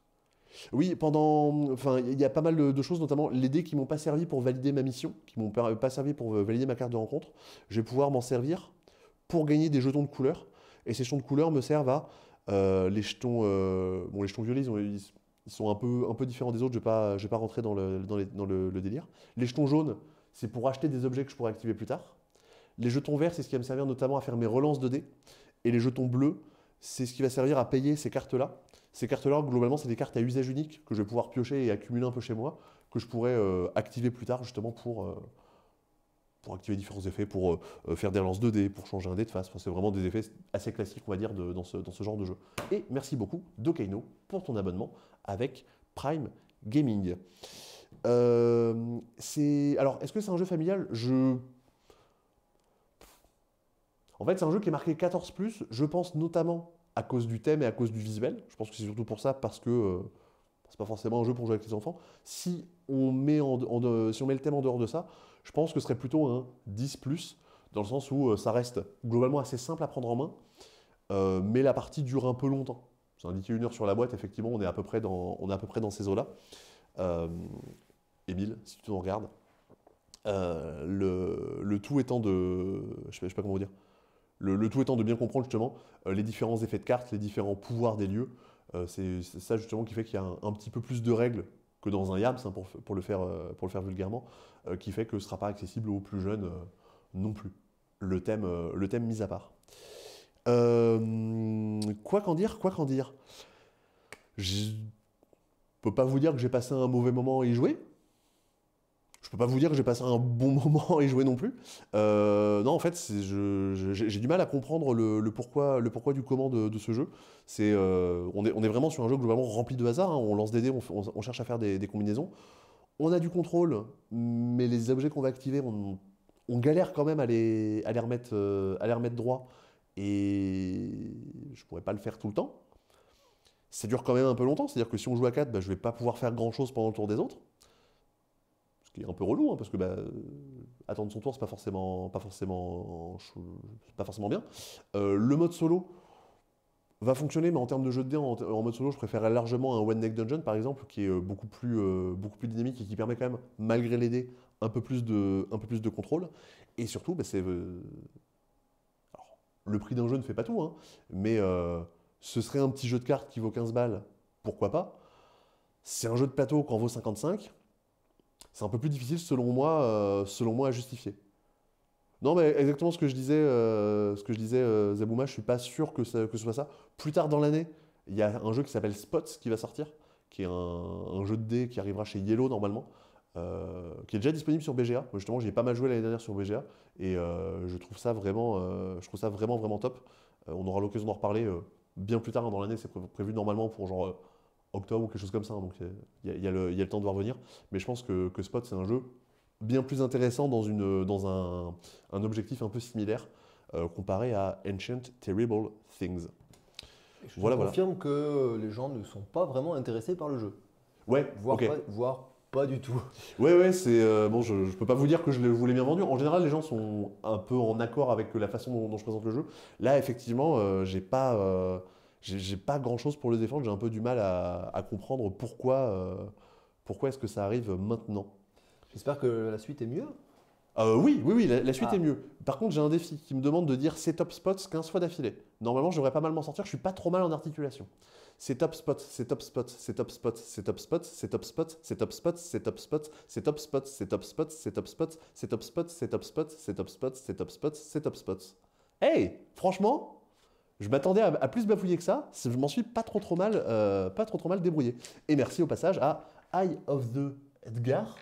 oui, pendant, enfin, il y a pas mal de, choses, notamment les dés qui m'ont pas servi pour valider ma mission, qui m'ont pas, servi pour euh, valider ma carte de rencontre. Je vais pouvoir m'en servir pour gagner des jetons de couleur. Et ces jetons de couleur me servent à euh, les jetons, euh, les jetons violets, ils, sont un peu, un peu différents des autres. Je vais pas, vais pas rentrer dans le, le délire. Les jetons jaunes, c'est pour acheter des objets que je pourrais activer plus tard. Les jetons verts, c'est ce qui va me servir notamment à faire mes relances de dés. Et les jetons bleus, c'est ce qui va servir à payer ces cartes-là ces cartes-là, globalement, c'est des cartes à usage unique que je vais pouvoir piocher et accumuler un peu chez moi, que je pourrais euh, activer plus tard justement pour, euh, pour activer différents effets, pour euh, faire des relances 2D, pour changer un dé de face. c'est vraiment des effets assez classiques, on va dire, dans, ce, dans ce genre de jeu. Et merci beaucoup, Dokaino, pour ton abonnement avec Prime Gaming. c'est alors, est-ce que c'est un jeu familial Je en fait, c'est un jeu qui est marqué 14+, je pense notamment à cause du thème et à cause du visuel. Je pense que c'est surtout pour ça, parce que ce euh, c'est pas forcément un jeu pour jouer avec les enfants. Si on, met en, euh, si on met le thème en dehors de ça, je pense que ce serait plutôt un 10 plus, dans le sens où euh, ça reste globalement assez simple à prendre en main, mais la partie dure un peu longtemps. C'est indiqué une heure sur la boîte, effectivement, on est à peu près dans, on est à peu près dans ces eaux-là. Émile, si tu nous regardes. Le, tout étant de. Je ne je sais pas comment vous dire le, tout étant de bien comprendre justement euh, les différents effets de cartes, les différents pouvoirs des lieux. Euh, c'est ça justement qui fait qu'il y a un, petit peu plus de règles que dans un YAMS, hein, pour, le faire, euh, pour le faire vulgairement, qui fait que ce ne sera pas accessible aux plus jeunes non plus. Le thème, le thème mis à part. quoi qu'en dire, quoi qu'en dire Je peux pas vous dire que j'ai passé un mauvais moment à y jouer, je peux pas vous dire que j'ai passé un bon moment et jouer non plus. Euh, non, en fait, j'ai du mal à comprendre le, pourquoi, du comment de, ce jeu. Euh, on, est, vraiment sur un jeu globalement rempli de hasard. Hein. On lance des dés, on, cherche à faire des, combinaisons. On a du contrôle, mais les objets qu'on va activer, on, galère quand même euh, à les, remettre, droit. Et je pourrais pas le faire tout le temps. Ça dure quand même un peu longtemps. C'est-à-dire que si on joue à 4, je bah, je vais pas pouvoir faire grand-chose pendant le tour des autres qui est un peu relou, hein, parce que bah, euh, attendre son tour, c'est pas forcément, pas forcément, pas forcément bien. Euh, le mode solo va fonctionner, mais en termes de jeu de dés, en, mode solo, je préférerais largement un One Neck Dungeon, par exemple, qui est euh, beaucoup plus, beaucoup plus dynamique et qui permet quand même, malgré les dés, un peu plus de, un peu plus de contrôle. Et surtout, bah, c'est... le prix d'un jeu ne fait pas tout, hein, mais ce serait un petit jeu de cartes qui vaut 15 balles, pourquoi pas c'est un jeu de plateau qui en vaut 55 c'est un peu plus difficile, selon moi, euh, selon moi à justifier. Non, mais exactement ce que je disais, euh, ce que je disais euh, Zabouma, je suis pas sûr que, que ce soit ça. Plus tard dans l'année, il y a un jeu qui s'appelle Spots qui va sortir, qui est un, jeu de dés qui arrivera chez Yellow normalement, euh, qui est déjà disponible sur BGA. Moi, justement, j'y ai pas mal joué l'année dernière sur BGA, et je trouve ça vraiment, je trouve ça vraiment vraiment top. on aura l'occasion d'en reparler bien plus tard dans l'année, c'est prévu normalement pour genre octobre ou quelque chose comme ça. Hein, donc euh, il y, a le temps de voir venir. Mais je pense que, Spot, c'est un jeu bien plus intéressant dans, une, dans un, objectif un peu similaire euh, comparé à Ancient Terrible Things. je voilà, confirme que les gens ne sont pas vraiment intéressés par le jeu. Ouais, voire, pas, voire pas du tout. Ouais, ouais, c'est. Euh, bon, je, je, peux pas vous dire que je vous l'ai bien vendu. En général, les gens sont un peu en accord avec la façon dont, je présente le jeu. Là, effectivement, je j'ai pas j'ai pas grand chose pour le défendre, j'ai un peu du mal à, comprendre pourquoi, pourquoi est-ce que ça arrive maintenant. J'espère que la suite est mieux. oui, oui, oui, la, suite est mieux. Par contre, j'ai un défi qui me demande de dire C'est top spots 15 fois d'affilée. Normalement, j'aurais pas mal m'en sortir, je suis pas trop mal en articulation. C'est top spot, c'est top spot, c'est top spot, c'est top spot, c'est top spot, c'est top spot, c'est top spot, c'est top spot, c'est top spot, c'est top spot, c'est top spot, c'est top spot, c'est top spot, c'est top spot, c'est top spot. Hey, franchement, je m'attendais à, plus bafouiller que ça. Je m'en suis pas trop trop mal, euh, pas trop trop mal débrouillé. Et merci au passage à Eye of the Edgar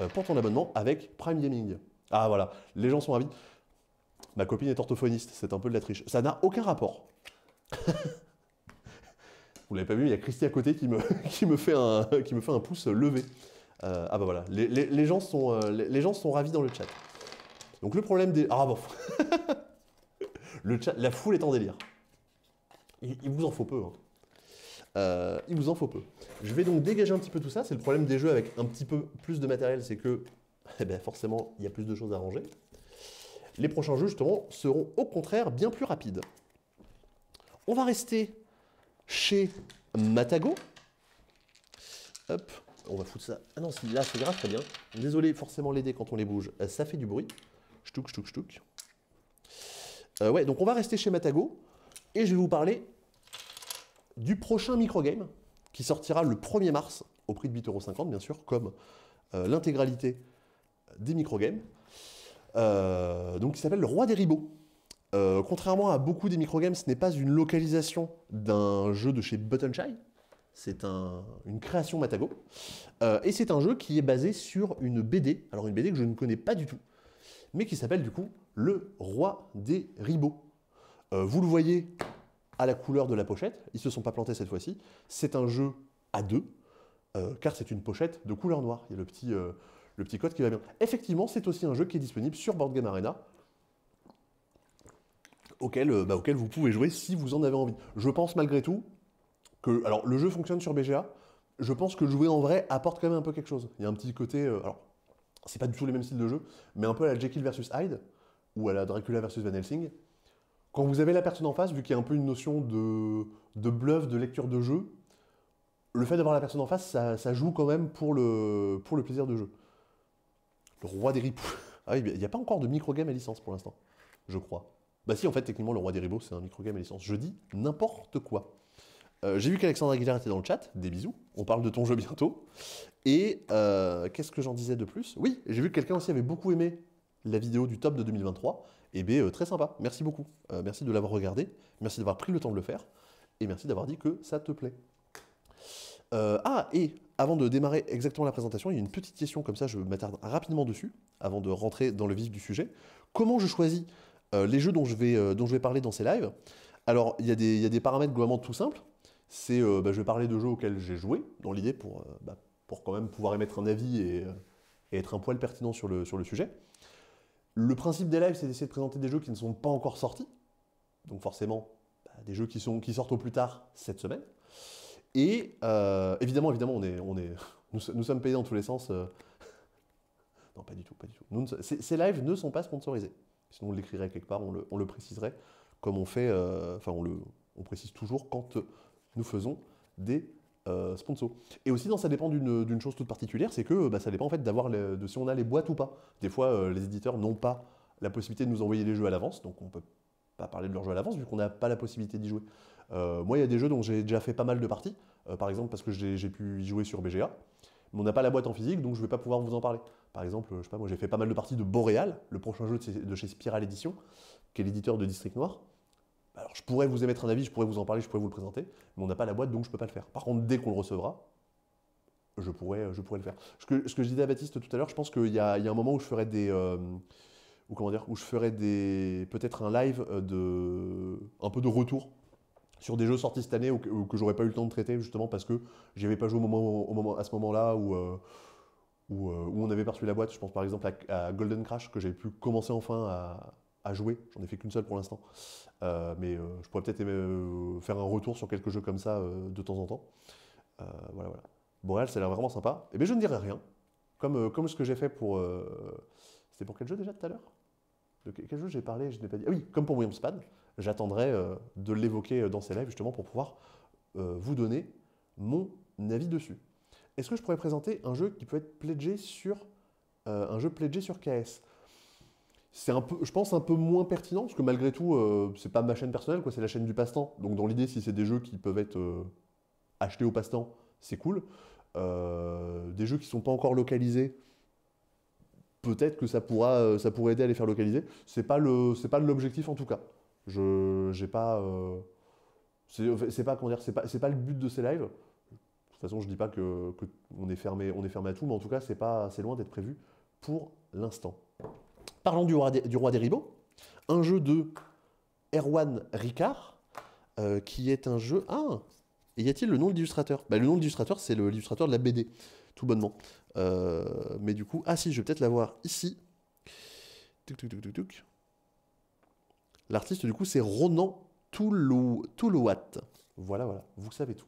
euh, pour ton abonnement avec Prime Gaming. Ah voilà, les gens sont ravis. Ma copine est orthophoniste, c'est un peu de la triche. Ça n'a aucun rapport. Vous l'avez pas vu, il y a Christy à côté qui me, qui me, fait, un, qui me fait un pouce levé. Euh, ah bah voilà, les, gens sont, gens sont ravis dans le chat. Donc le problème des... Ah bon Le chat, la foule est en délire il, vous en faut peu. Hein. Euh, il vous en faut peu. Je vais donc dégager un petit peu tout ça. C'est le problème des jeux avec un petit peu plus de matériel, c'est que eh ben, forcément, il y a plus de choses à ranger. Les prochains jeux, justement, seront au contraire bien plus rapides. On va rester chez Matago. Hop, on va foutre ça. Ah non, là, c'est grave, très bien. Désolé, forcément, les dés, quand on les bouge, euh, ça fait du bruit. Ch'touk, ch'touk, ch'touk. Euh, ouais, donc on va rester chez Matago. Et je vais vous parler du prochain microgame qui sortira le 1er mars au prix de 8,50€ bien sûr, comme euh, l'intégralité des microgames. Euh, donc il s'appelle le roi des ribots. Euh, contrairement à beaucoup des microgames, ce n'est pas une localisation d'un jeu de chez Buttonshy. C'est une création Matago. et c'est un jeu qui est basé sur une BD, alors une BD que je ne connais pas du tout, mais qui s'appelle du coup Le Roi des Ribots. vous le voyez à la couleur de la pochette. Ils se sont pas plantés cette fois-ci. C'est un jeu à deux, euh, car c'est une pochette de couleur noire. Il y a le petit, euh, le petit code qui va bien. Effectivement, c'est aussi un jeu qui est disponible sur Board Game Arena, auquel, euh, bah, auquel vous pouvez jouer si vous en avez envie. Je pense malgré tout que. Alors, le jeu fonctionne sur BGA. Je pense que jouer en vrai apporte quand même un peu quelque chose. Il y a un petit côté. alors, c'est pas du tout les mêmes styles de jeu, mais un peu à la Jekyll versus Hyde ou à la Dracula versus Van Helsing. Quand vous avez la personne en face, vu qu'il y a un peu une notion de, bluff, de lecture de jeu, le fait d'avoir la personne en face, ça, joue quand même pour le, plaisir de jeu. Le roi des ripoux. Ah oui, il n'y a pas encore de microgame à licence pour l'instant, je crois. Bah si, en fait, techniquement, le roi des ribots, c'est un microgame à licence. Je dis n'importe quoi. Euh, j'ai vu qu'Alexandre Aguilar était dans le chat, des bisous. On parle de ton jeu bientôt. Et euh, qu'est-ce que j'en disais de plus Oui, j'ai vu que quelqu'un aussi avait beaucoup aimé la vidéo du top de 2023 eh bien, euh, très sympa. Merci beaucoup. Euh, merci de l'avoir regardé. Merci d'avoir pris le temps de le faire. Et merci d'avoir dit que ça te plaît. Euh, ah, et avant de démarrer exactement la présentation, il y a une petite question, comme ça je m'attarde rapidement dessus, avant de rentrer dans le vif du sujet. Comment je choisis les jeux dont je, vais, dont je vais parler dans ces lives Alors, il y, a des, des paramètres globalement tout simples. C'est, bah, je vais parler de jeux auxquels j'ai joué, dans l'idée pour, bah, pour quand même pouvoir émettre un avis et, et, être un poil pertinent sur le, sur le sujet. Le principe des lives, c'est d'essayer de présenter des jeux qui ne sont pas encore sortis. Donc forcément, bah, des jeux qui, sortent au plus tard cette semaine. Et euh, évidemment, évidemment, on est, on est, nous, sommes payés dans tous les sens. Euh. Non, pas du tout, pas du tout. ces, lives ne sont pas sponsorisés. Sinon, on l'écrirait quelque part, on le, préciserait, comme on fait, euh, enfin, on, le, précise toujours quand nous faisons des sponso euh, sponsor. Et aussi, dans ça dépend d'une chose toute particulière, c'est que bah, ça dépend en fait d'avoir de si on a les boîtes ou pas. Des fois, euh, les éditeurs n'ont pas la possibilité de nous envoyer les jeux à l'avance, donc on peut pas parler de leur jeu à l'avance vu qu'on n'a pas la possibilité d'y jouer. Euh, moi, il y a des jeux dont j'ai déjà fait pas mal de parties, par exemple parce que j'ai pu y jouer sur BGA, mais on n'a pas la boîte en physique, donc je vais pas pouvoir vous en parler. Par exemple, je sais pas, moi j'ai fait pas mal de parties de Boréal, le prochain jeu de de chez Spiral Edition, qui est l'éditeur de District Noir. Alors, je pourrais vous émettre un avis, je pourrais vous en parler, je pourrais vous le présenter, mais on n'a pas la boîte, donc je ne peux pas le faire. Par contre, dès qu'on le recevra, je pourrais, euh, je pourrais le faire. Ce que, ce que je disais à Baptiste tout à l'heure, je pense qu'il y, a un moment où je ferais des... Euh, ou comment dire, où je ferais des peut-être un live euh, de un peu de retour sur des jeux sortis cette année ou que, j'aurais pas eu le temps de traiter justement parce que j'avais pas joué au moment, au moment, à ce moment-là où, où, on avait perçu la boîte. Je pense par exemple à, à Golden Crash que j'ai pu commencer enfin à, à jouer. J'en ai fait qu'une seule pour l'instant. Euh, mais euh, je pourrais peut-être euh, faire un retour sur quelques jeux comme ça de temps en temps. voilà, voilà. ça a l'air vraiment sympa. Et eh bien, je ne dirai rien. Comme, comme ce que j'ai fait pour. C'était pour quel jeu déjà tout à l'heure De quel jeu j'ai parlé Je n'ai pas dit. Ah oui, comme pour William Span, j'attendrai de l'évoquer dans ses lives justement pour pouvoir vous donner mon avis dessus. Est-ce que je pourrais présenter un jeu qui peut être pledgé sur. un jeu pledgé sur KS c'est un peu, je pense, un peu moins pertinent, parce que malgré tout, euh, c'est pas ma chaîne personnelle, quoi, c'est la chaîne du passe-temps. Donc dans l'idée, si c'est des jeux qui peuvent être euh, achetés au passe-temps, c'est cool. Euh, des jeux qui sont pas encore localisés, peut-être que ça pourra, ça pourrait aider à les faire localiser. C'est pas le, c'est pas l'objectif en tout cas. Je, j'ai pas, c'est pas c'est pas, le but de ces lives. De toute façon, je dis pas que, on est fermé, on est fermé à tout, mais en tout cas, c'est pas, c'est loin d'être prévu pour l'instant. Parlons du roi, des, du ribots, un jeu de Erwan Ricard, euh, qui est un jeu. Ah Et y a-t-il le nom de l'illustrateur bah, Le nom de l'illustrateur, c'est l'illustrateur de la BD, tout bonnement. Euh, mais du coup, ah si, je vais peut-être l'avoir ici. L'artiste, du coup, c'est Ronan Toulouat. voilà, voilà, vous savez tout.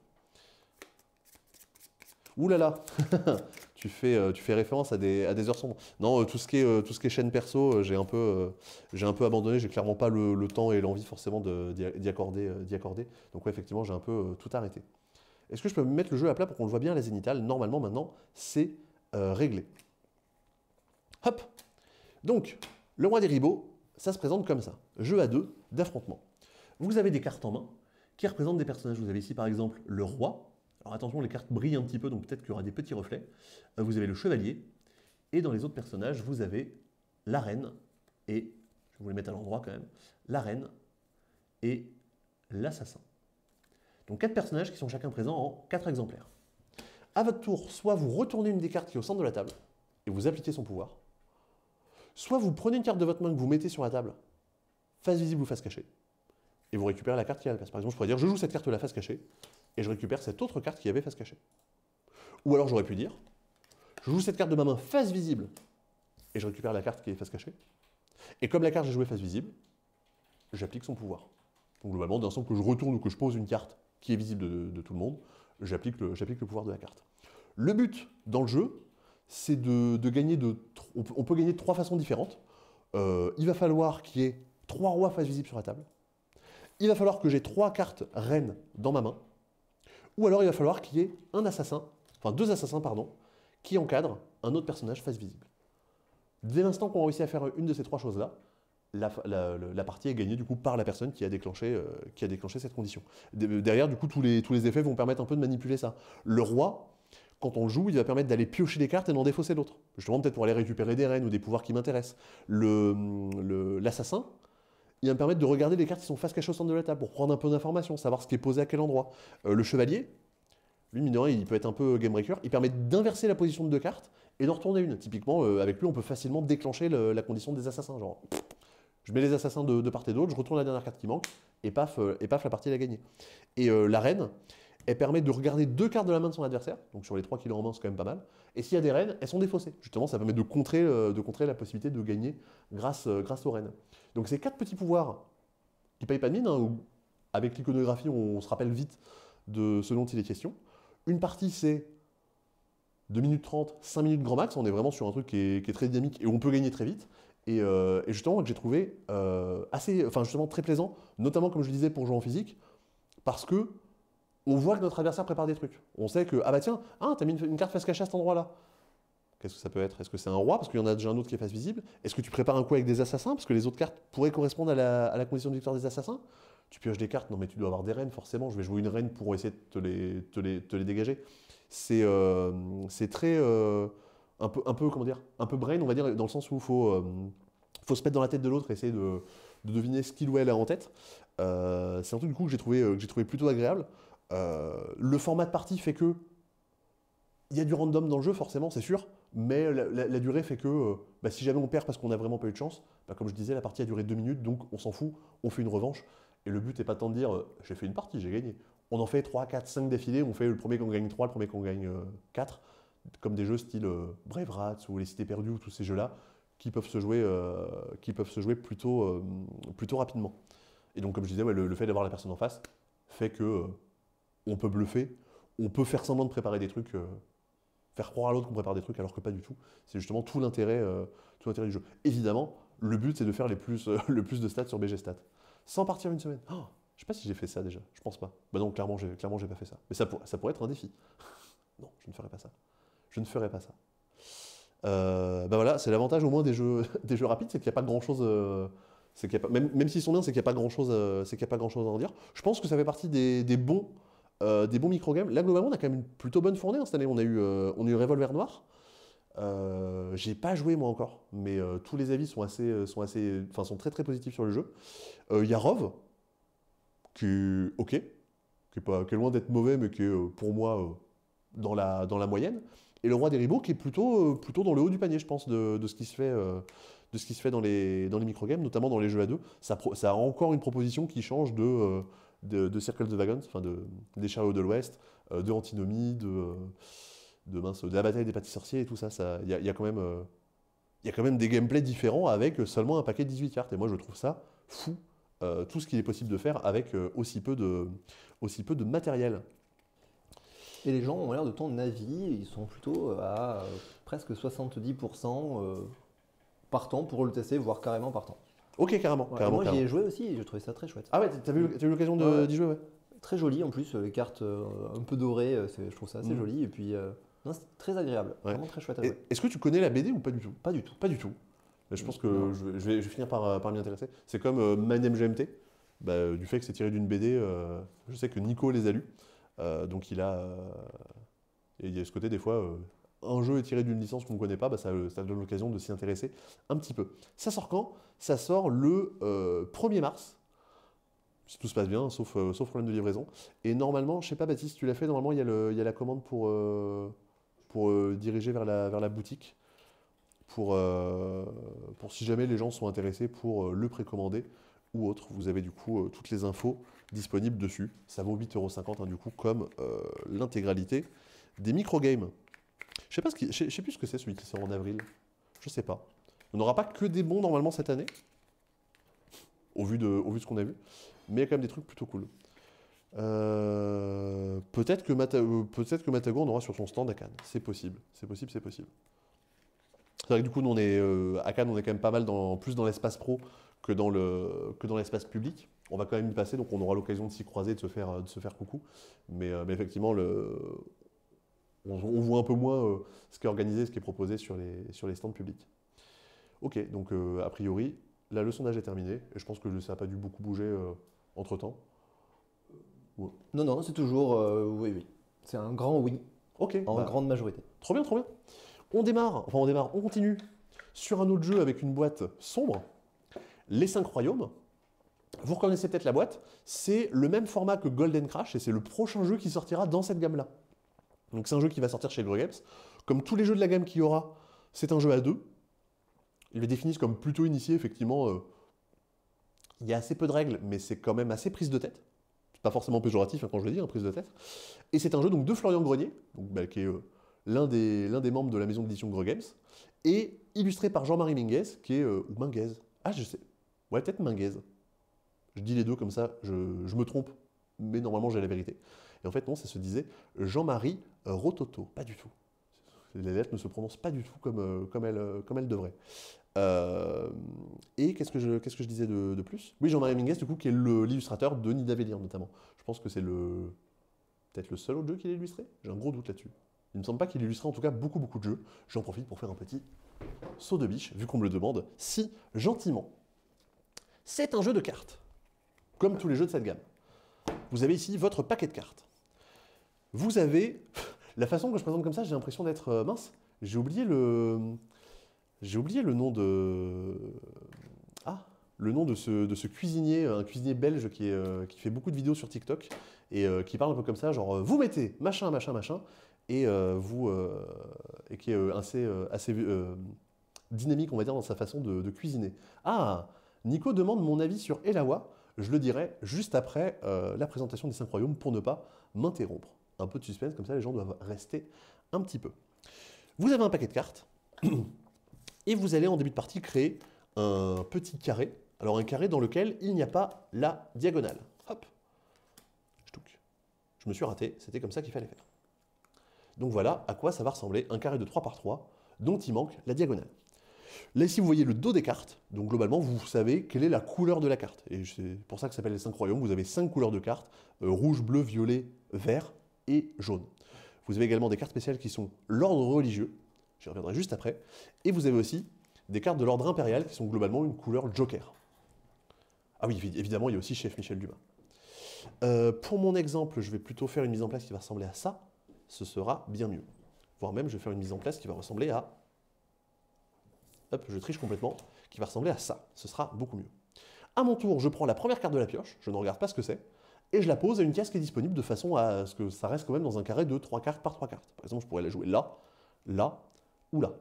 Ouh là là tu fais, euh, tu fais référence à des, à heures sombres. Non, euh, tout ce qui est, euh, tout ce qui est chaîne perso, j'ai un, peu, j'ai un peu abandonné, j'ai clairement pas le, temps et l'envie forcément d'y accorder, Donc oui, effectivement, j'ai un peu tout arrêté. Est-ce que je peux mettre le jeu à plat pour qu'on le voit bien à la zénithale Normalement, maintenant, c'est réglé. Hop Donc, le roi des ribots, ça se présente comme ça. Jeu à deux, d'affrontement. Vous avez des cartes en main qui représentent des personnages. Vous avez ici, par exemple, le roi, alors attention, les cartes brillent un petit peu, donc peut-être qu'il y aura des petits reflets. Euh, vous avez le chevalier, et dans les autres personnages, vous avez la reine, et je vais vous les mettre à l'endroit quand même, la reine et l'assassin. Donc quatre personnages qui sont chacun présents en quatre exemplaires. À votre tour, soit vous retournez une des cartes qui est au centre de la table et vous appliquez son pouvoir, soit vous prenez une carte de votre main que vous mettez sur la table, face visible ou face cachée, et vous récupérez la carte qui est à la place. Par exemple, je pourrais dire je joue cette carte la face cachée, et je récupère cette autre carte qui avait face cachée. Ou alors j'aurais pu dire, je joue cette carte de ma main face visible, et je récupère la carte qui est face cachée. Et comme la carte j'ai jouée face visible, j'applique son pouvoir. Donc globalement, d'un sens que je retourne ou que je pose une carte qui est visible de, tout le monde, j'applique le, pouvoir de la carte. Le but dans le jeu, c'est de, gagner de... On peut gagner de trois façons différentes. Euh, il va falloir qu'il y ait trois rois face visible sur la table. Il va falloir que j'ai trois cartes reines dans ma main. Ou alors il va falloir qu'il y ait un assassin, enfin deux assassins, pardon, qui encadrent un autre personnage face visible. Dès l'instant qu'on réussit à faire une de ces trois choses-là, la, partie est gagnée du coup par la personne qui a déclenché, euh, qui a déclenché cette condition. Euh, derrière, du coup, tous les, tous les effets vont permettre un peu de manipuler ça. Le roi, quand on le joue, il va permettre d'aller piocher des cartes et d'en défausser l'autre. Justement, peut-être pour aller récupérer des reines ou des pouvoirs qui m'intéressent. L'assassin, il va me permettre de regarder les cartes qui sont face cachées au centre de la table pour prendre un peu d'informations, savoir ce qui est posé à quel endroit. Euh, le chevalier, lui, mineur, il peut être un peu game breaker. Il permet d'inverser la position de deux cartes et d'en retourner une. Typiquement, euh, avec lui, on peut facilement déclencher la condition des assassins. Genre, je mets les assassins de, part et d'autre, je retourne la dernière carte qui manque et paf, euh, et paf la partie est gagnée. Et la reine, elle permet de regarder deux cartes de la main de son adversaire, donc sur les trois qu'il a en c'est quand même pas mal. Et s'il y a des reines, elles sont défaussées. Justement, ça permet de contrer, de contrer la possibilité de gagner grâce, grâce aux reines. Donc ces quatre petits pouvoirs, qui ne payent pas de mine, hein, avec l'iconographie on se rappelle vite de ce dont il est question. Une partie c'est 2 minutes 30, 5 minutes grand max, on est vraiment sur un truc qui est, très dynamique et on peut gagner très vite. Et, euh, justement que j'ai trouvé euh, assez, enfin justement très plaisant, notamment comme je le disais pour jouer en physique, parce que on voit que notre adversaire prépare des trucs. On sait que, ah bah tiens, ah, t'as mis une, une carte face cachée à cet endroit-là. Qu'est-ce que ça peut être Est-ce que c'est un roi Parce qu'il y en a déjà un autre qui est face visible. Est-ce que tu prépares un coup avec des assassins Parce que les autres cartes pourraient correspondre à la, condition de victoire des assassins. Tu pioches des cartes, non mais tu dois avoir des reines, forcément. Je vais jouer une reine pour essayer de te les, les, dégager. C'est euh, très. Euh, un, peu, un peu, comment dire Un peu brain, on va dire, dans le sens où il faut, euh, faut se mettre dans la tête de l'autre et essayer de, deviner ce qu'il ou elle a en tête. c'est un truc du coup que j'ai trouvé, trouvé plutôt agréable. le format de partie fait que il y a du random dans le jeu, forcément, c'est sûr, mais la, durée fait que euh, bah, si jamais on perd parce qu'on n'a vraiment pas eu de chance, bah, comme je disais, la partie a duré deux minutes, donc on s'en fout, on fait une revanche. Et le but n'est pas tant de dire euh, j'ai fait une partie, j'ai gagné. On en fait 3, 4, 5 défilés, on fait le premier qu'on gagne 3, le premier qu'on gagne 4, euh, comme des jeux style Brave Rats ou Les Cités Perdues ou tous ces jeux-là qui peuvent se jouer, qui peuvent se jouer plutôt, rapidement. Et donc, comme je disais, le, fait d'avoir la personne en face fait que on peut bluffer, on peut faire semblant de préparer des trucs faire croire à l'autre qu'on prépare des trucs alors que pas du tout. C'est justement tout l'intérêt euh, du jeu. Évidemment, le but c'est de faire les plus, euh, le plus de stats sur BG Stats. Sans partir une semaine. Je oh, je sais pas si j'ai fait ça déjà, je pense pas. Bah non, clairement j'ai clairement pas fait ça. Mais ça, ça pourrait être un défi. non, je ne ferai pas ça. Je ne ferai pas ça. Euh, bah voilà, c'est l'avantage au moins des jeux, des jeux rapides, c'est qu'il n'y a pas grand chose. c'est même, même s'ils sont bien, c'est qu'il n'y a pas grand chose, a pas grand chose à en dire. Je pense que ça fait partie des bons euh, des bons microgames. Là, globalement, on a quand même une plutôt bonne fournée hein, cette année. On a eu, euh, on Revolver Noir. Euh, j'ai pas joué moi encore, mais tous les avis sont assez, sont assez, enfin sont très très positifs sur le jeu. Il y a Rov, qui, ok, est pas, qui est loin d'être mauvais, mais qui est pour moi dans la dans la moyenne. Et le roi des ribots qui est plutôt plutôt dans le haut du panier, je pense, de, ce qui se fait de ce qui se fait dans les dans les microgames, notamment dans les jeux à deux. ça a encore une proposition qui change de de, de Circle of the Wagons, enfin de, des chariots de l'Ouest, euh, de Antinomie, de, euh, de, mince, de la bataille des pâtis sorciers et tout ça. Il ça, y, a, y, a quand même, euh, y a quand même des gameplays différents avec seulement un paquet de 18 cartes. Et moi, je trouve ça fou, tout ce qu'il est possible de faire avec aussi, peu de, aussi peu de matériel. Et les gens ont l'air de ton avis, ils sont plutôt à presque 70% partant pour le tester, voire carrément partant. Ok, carrément. moi, j'y ai joué aussi et je trouvais ça très chouette. Ah ouais, t'as eu, eu l'occasion d'y jouer, ouais. Très joli en plus, les cartes euh, un peu dorées, euh, je trouve ça assez mm. joli. Et puis, euh, c'est très agréable, vraiment très chouette Est-ce que tu connais la BD ou pas du tout Pas du tout. Pas du tout. Je pense que je, vais, finir par, m'y intéresser. C'est comme euh, Name GMT, bah, du fait que c'est tiré d'une BD, je sais que Nico les a lus. donc il a. Et il y a ce côté des fois un jeu est tiré d'une licence qu'on ne connaît pas, bah, ça, ça, donne l'occasion de s'y intéresser un petit peu. Ça sort quand ça sort le 1er euh, mars, si tout se passe bien, euh, sauf, problème de livraison. Et normalement, je sais pas, Baptiste, tu l'as fait, normalement, il y, a la commande pour, euh, diriger vers la, boutique, pour, si jamais les gens sont intéressés pour le précommander ou autre. Vous avez du coup toutes les infos disponibles dessus. Ça vaut 8,50€ hein, du coup, comme l'intégralité des microgames. Je sais je sais plus ce que c'est celui qui sort en avril. Je sais pas. On n'aura pas que des bons normalement cette année, au vu de, vu ce qu'on a vu, mais il y a quand même des trucs plutôt cool. Euh, peut-être que, euh, que Matago on aura sur son stand à Cannes. C'est possible, c'est possible, c'est possible. C'est vrai que du coup, on est, euh, à Cannes, on est quand même pas mal dans, plus dans l'espace pro que dans l'espace public. On va quand même y passer, donc on aura l'occasion de s'y croiser, de se faire, de se faire coucou. Mais, effectivement, on, voit un peu moins ce qui est organisé, ce qui est proposé sur les, sur les stands publics. Ok, donc euh, a priori, la leçon d'âge est terminée, et je pense que ça n'a pas dû beaucoup bouger euh, entre-temps. Euh, non, non, c'est toujours oui, oui. C'est un grand oui. Ok. En bah, grande majorité. Trop bien, trop bien. On démarre, enfin on démarre, on continue sur un autre jeu avec une boîte sombre, Les 5 Royaumes. Vous reconnaissez peut-être la boîte, c'est le même format que Golden Crash, et c'est le prochain jeu qui sortira dans cette gamme-là. Donc c'est un jeu qui va sortir chez Games. Comme tous les jeux de la gamme qu'il y aura, c'est un jeu à deux. Ils le définissent comme plutôt initié, effectivement. Euh, il y a assez peu de règles, mais c'est quand même assez prise de tête. C'est pas forcément péjoratif hein, quand je le dis, hein, prise de tête. Et c'est un jeu donc de Florian Grenier, bah, qui est euh, l'un des, membres de la maison d'édition Gre Games, et illustré par Jean-Marie Minguez, qui est. Euh, ou Minguez. Ah, je sais. Ouais, peut-être Minguez. Je dis les deux comme ça, je me trompe, mais normalement j'ai la vérité. Et en fait, non, ça se disait Jean-Marie Rototo. Pas du tout les lettres ne se prononcent pas du tout comme, euh, comme, elles, euh, comme devraient. Euh, et qu'est-ce que je, qu'est-ce que je disais de, plus Oui, Jean-Marie Minguez, du coup, qui est l'illustrateur de Nidavellir, notamment. Je pense que c'est le peut-être le seul autre jeu qu'il a illustré. J'ai un gros doute là-dessus. Il ne me semble pas qu'il illustre en tout cas beaucoup, beaucoup de jeux. J'en profite pour faire un petit saut de biche, vu qu'on me le demande si gentiment. C'est un jeu de cartes, comme tous les jeux de cette gamme. Vous avez ici votre paquet de cartes. Vous avez la façon que je présente comme ça, j'ai l'impression d'être euh, mince. J'ai oublié le. J'ai oublié le nom de. Ah Le nom de ce, de ce cuisinier, un cuisinier belge qui, euh, qui fait beaucoup de vidéos sur TikTok et euh, qui parle un peu comme ça, genre vous mettez machin, machin, machin, et vous. et qui est assez, assez dynamique, on va dire, dans sa façon de, cuisiner. Ah Nico demande mon avis sur Elawa. Je le dirai juste après la présentation des cinq royaumes pour ne pas m'interrompre un peu de suspense, comme ça les gens doivent rester un petit peu. Vous avez un paquet de cartes, et vous allez en début de partie créer un petit carré, alors un carré dans lequel il n'y a pas la diagonale. Hop, je me suis raté, c'était comme ça qu'il fallait faire. Donc voilà à quoi ça va ressembler un carré de 3 par 3 dont il manque la diagonale. Là ici vous voyez le dos des cartes, donc globalement vous savez quelle est la couleur de la carte. Et c'est pour ça que ça s'appelle les 5 royaumes, vous avez 5 couleurs de cartes, euh, rouge, bleu, violet, vert, et jaune. Vous avez également des cartes spéciales qui sont l'ordre religieux, j'y reviendrai juste après, et vous avez aussi des cartes de l'ordre impérial qui sont globalement une couleur joker. Ah oui, évidemment, il y a aussi chef Michel Dumas. Euh, pour mon exemple, je vais plutôt faire une mise en place qui va ressembler à ça, ce sera bien mieux. Voire même, je vais faire une mise en place qui va ressembler à... Hop, je triche complètement, qui va ressembler à ça. Ce sera beaucoup mieux. À mon tour, je prends la première carte de la pioche, je ne regarde pas ce que c'est, et je la pose à une case qui est disponible de façon à ce que ça reste quand même dans un carré de 3 cartes par 3 cartes. Par exemple, je pourrais la jouer là, là ou là.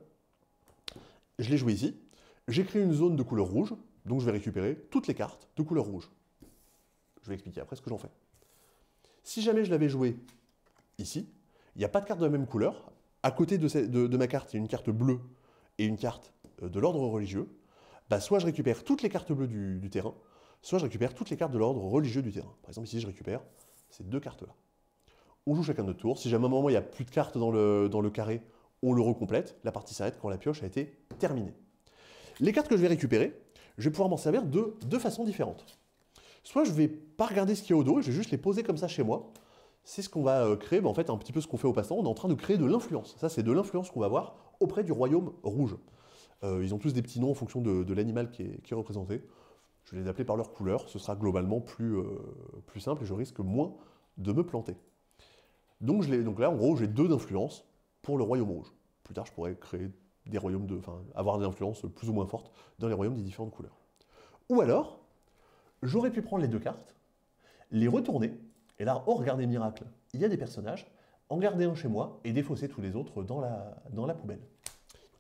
Je l'ai jouée ici. J'ai créé une zone de couleur rouge, donc je vais récupérer toutes les cartes de couleur rouge. Je vais expliquer après ce que j'en fais. Si jamais je l'avais joué ici, il n'y a pas de carte de la même couleur. À côté de, ma carte, il y a une carte bleue et une carte euh, de l'ordre religieux. Bah, soit je récupère toutes les cartes bleues du terrain, soit je récupère toutes les cartes de l'ordre religieux du terrain. Par exemple, ici, je récupère ces deux cartes-là. On joue chacun notre tour. Si à un moment, il n'y a plus de cartes dans le, carré, on le recomplète. La partie s'arrête quand la pioche a été terminée. Les cartes que je vais récupérer, je vais pouvoir m'en servir de deux façons différentes. Soit je ne vais pas regarder ce qu'il y a au dos, je vais juste les poser comme ça chez moi. C'est ce qu'on va euh, créer, en fait, un petit peu ce qu'on fait au passant, on est en train de créer de l'influence. Ça, c'est de l'influence qu'on va avoir auprès du royaume rouge. Euh, ils ont tous des petits noms en fonction de, l'animal qui est représenté. Je vais les appeler par leur couleur, ce sera globalement plus, euh, plus simple et je risque moins de me planter. Donc, je donc là, en gros, j'ai deux d'influence pour le royaume rouge. Plus tard, je pourrais créer des royaumes de, enfin, avoir des influences plus ou moins fortes dans les royaumes des différentes couleurs. Ou alors, j'aurais pu prendre les deux cartes, les retourner, et là, oh, regardez, miracle, il y a des personnages, en garder un chez moi et défausser tous les autres dans la, dans la poubelle.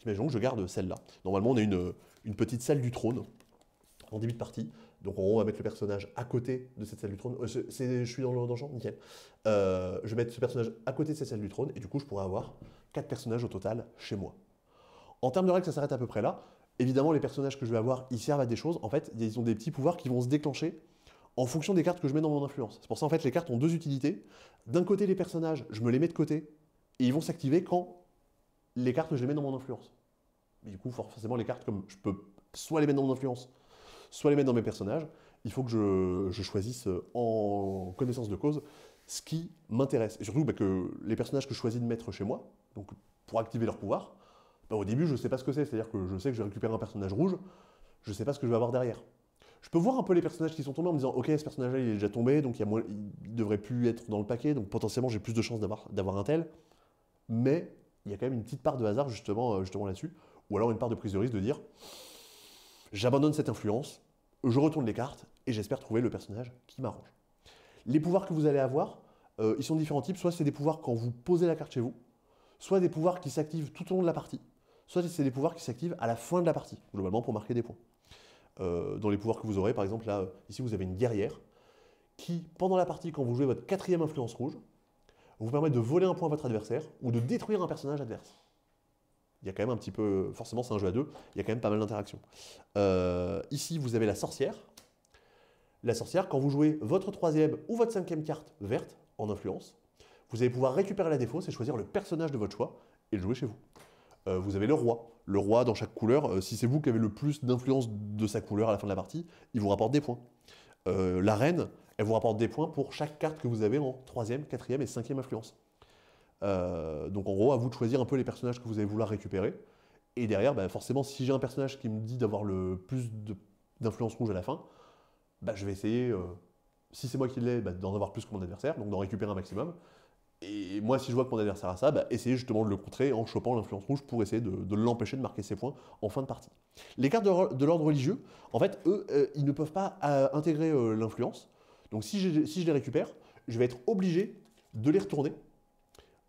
imaginons que je garde celle-là. Normalement, on a une petite salle du trône en début de Donc on va mettre le personnage à côté de cette salle du trône. Euh, je suis dans le donjon, nickel. Euh, je vais mettre ce personnage à côté de cette salle du trône et du coup je pourrais avoir quatre personnages au total chez moi. En termes de règles, ça s'arrête à peu près là. Évidemment, les personnages que je vais avoir, ils servent à des choses. En fait, ils ont des petits pouvoirs qui vont se déclencher en fonction des cartes que je mets dans mon influence. C'est pour ça, en fait, les cartes ont deux utilités. D'un côté, les personnages, je me les mets de côté, et ils vont s'activer quand les cartes, je les mets dans mon influence. Mais du coup, forcément, les cartes, comme je peux soit les mettre dans mon influence, soit les mettre dans mes personnages, il faut que je, choisisse euh, en connaissance de cause ce qui m'intéresse. Et surtout bah, que les personnages que je choisis de mettre chez moi, donc pour activer leur pouvoir, bah, au début je ne sais pas ce que c'est, c'est-à-dire que je sais que je vais récupérer un personnage rouge, je ne sais pas ce que je vais avoir derrière. Je peux voir un peu les personnages qui sont tombés en me disant ok ce personnage-là il est déjà tombé, donc il, ne devrait plus être dans le paquet, donc potentiellement j'ai plus de chances d'avoir un tel. Mais il y a quand même une petite part de hasard justement, euh, justement là-dessus, ou alors une part de prise de risque de dire J'abandonne cette influence, je retourne les cartes et j'espère trouver le personnage qui m'arrange. Les pouvoirs que vous allez avoir, euh, ils sont différents types. Soit c'est des pouvoirs quand vous posez la carte chez vous, soit des pouvoirs qui s'activent tout au long de la partie, soit c'est des pouvoirs qui s'activent à la fin de la partie, globalement pour marquer des points. Euh, dans les pouvoirs que vous aurez, par exemple, là, euh, ici, vous avez une guerrière qui, pendant la partie, quand vous jouez votre quatrième influence rouge, vous permet de voler un point à votre adversaire ou de détruire un personnage adverse il y a quand même un petit peu, forcément c'est un jeu à deux, il y a quand même pas mal d'interactions. Euh, ici, vous avez la sorcière. La sorcière, quand vous jouez votre troisième ou votre cinquième carte verte en influence, vous allez pouvoir récupérer la défausse et choisir le personnage de votre choix et le jouer chez vous. Euh, vous avez le roi. Le roi, dans chaque couleur, euh, si c'est vous qui avez le plus d'influence de sa couleur à la fin de la partie, il vous rapporte des points. la reine, elle vous rapporte des points pour chaque carte que vous avez en troisième, quatrième et cinquième influence. Euh, donc en gros, à vous de choisir un peu les personnages que vous allez vouloir récupérer. Et derrière, bah, forcément, si j'ai un personnage qui me dit d'avoir le plus d'influence rouge à la fin, bah, je vais essayer, euh, si c'est moi qui l'ai, bah, d'en avoir plus que mon adversaire, donc d'en récupérer un maximum. Et moi, si je vois que mon adversaire a ça, essayez justement de le contrer en chopant l'influence rouge pour essayer de, l'empêcher de marquer ses points en fin de partie. Les cartes de, l'ordre religieux, en fait, eux, euh, ils ne peuvent pas intégrer l'influence. Donc si je les récupère, je vais être obligé de les retourner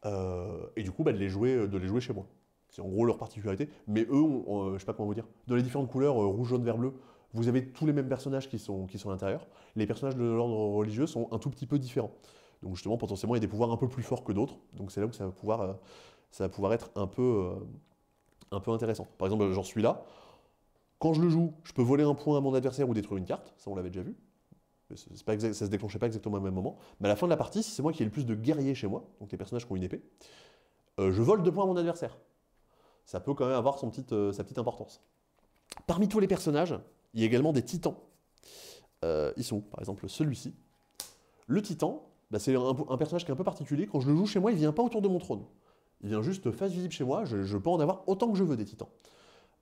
euh, et du coup, bah, de, les jouer, euh, de les jouer chez moi. C'est en gros leur particularité. Mais eux, je euh, ne je sais pas comment vous dire, dans les différentes couleurs, rouge, jaune, vert, bleu, vous avez tous les mêmes personnages qui sont, qui sont à l'intérieur. Les personnages de l'ordre religieux sont un tout petit peu différents. Donc justement, potentiellement, il y a des pouvoirs un peu plus forts que d'autres. Donc c'est là où ça va pouvoir, ça va pouvoir être un peu, un peu intéressant. Par exemple, j'en suis là. Quand je le joue, je peux voler un point à mon adversaire ou détruire une carte. Ça, on l'avait déjà vu. Ça ne ça se déclenchait pas exactement au même moment. Mais à la fin de la partie, si c'est moi qui ai le plus de guerriers chez moi, donc les personnages qui ont une épée, euh, je vole deux points à mon adversaire. Ça peut quand même avoir euh, sa petite importance. Parmi tous les personnages, il y a également des titans. Euh, ils sont Par exemple, celui-ci. Le titan, bah, c'est un, personnage qui est un peu particulier. Quand je le joue chez moi, il ne vient pas autour de mon trône. Il vient juste face visible chez moi. je peux en avoir autant que je veux des titans.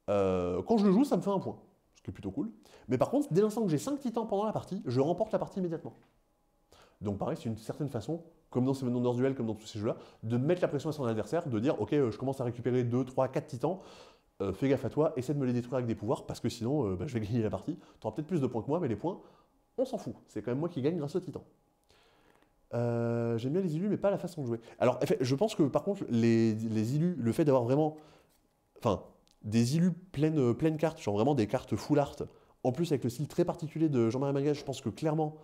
quand je le joue, ça me fait un point qui est plutôt cool. Mais par contre, dès l'instant que j'ai 5 titans pendant la partie, je remporte la partie immédiatement. Donc pareil, c'est une certaine façon, comme dans ces Wonders Duel, comme dans tous ces jeux-là, de mettre la pression à son adversaire, de dire, ok, euh, je commence à récupérer 2, 3, 4 titans, fais gaffe à toi, essaie de me les détruire avec des pouvoirs, parce que sinon, euh, bah, je vais gagner la partie. Tu auras peut-être plus de points que moi, mais les points, on s'en fout. C'est quand même moi qui gagne grâce aux titans. Euh, j'aime bien les élus, mais pas la façon de jouer. Alors, je pense que par contre, les, les élus, le fait d'avoir vraiment... Enfin, des illus euh, pleines, cartes, genre vraiment des cartes full art. En plus, avec le style très particulier de Jean-Marie Malgache, je pense que clairement,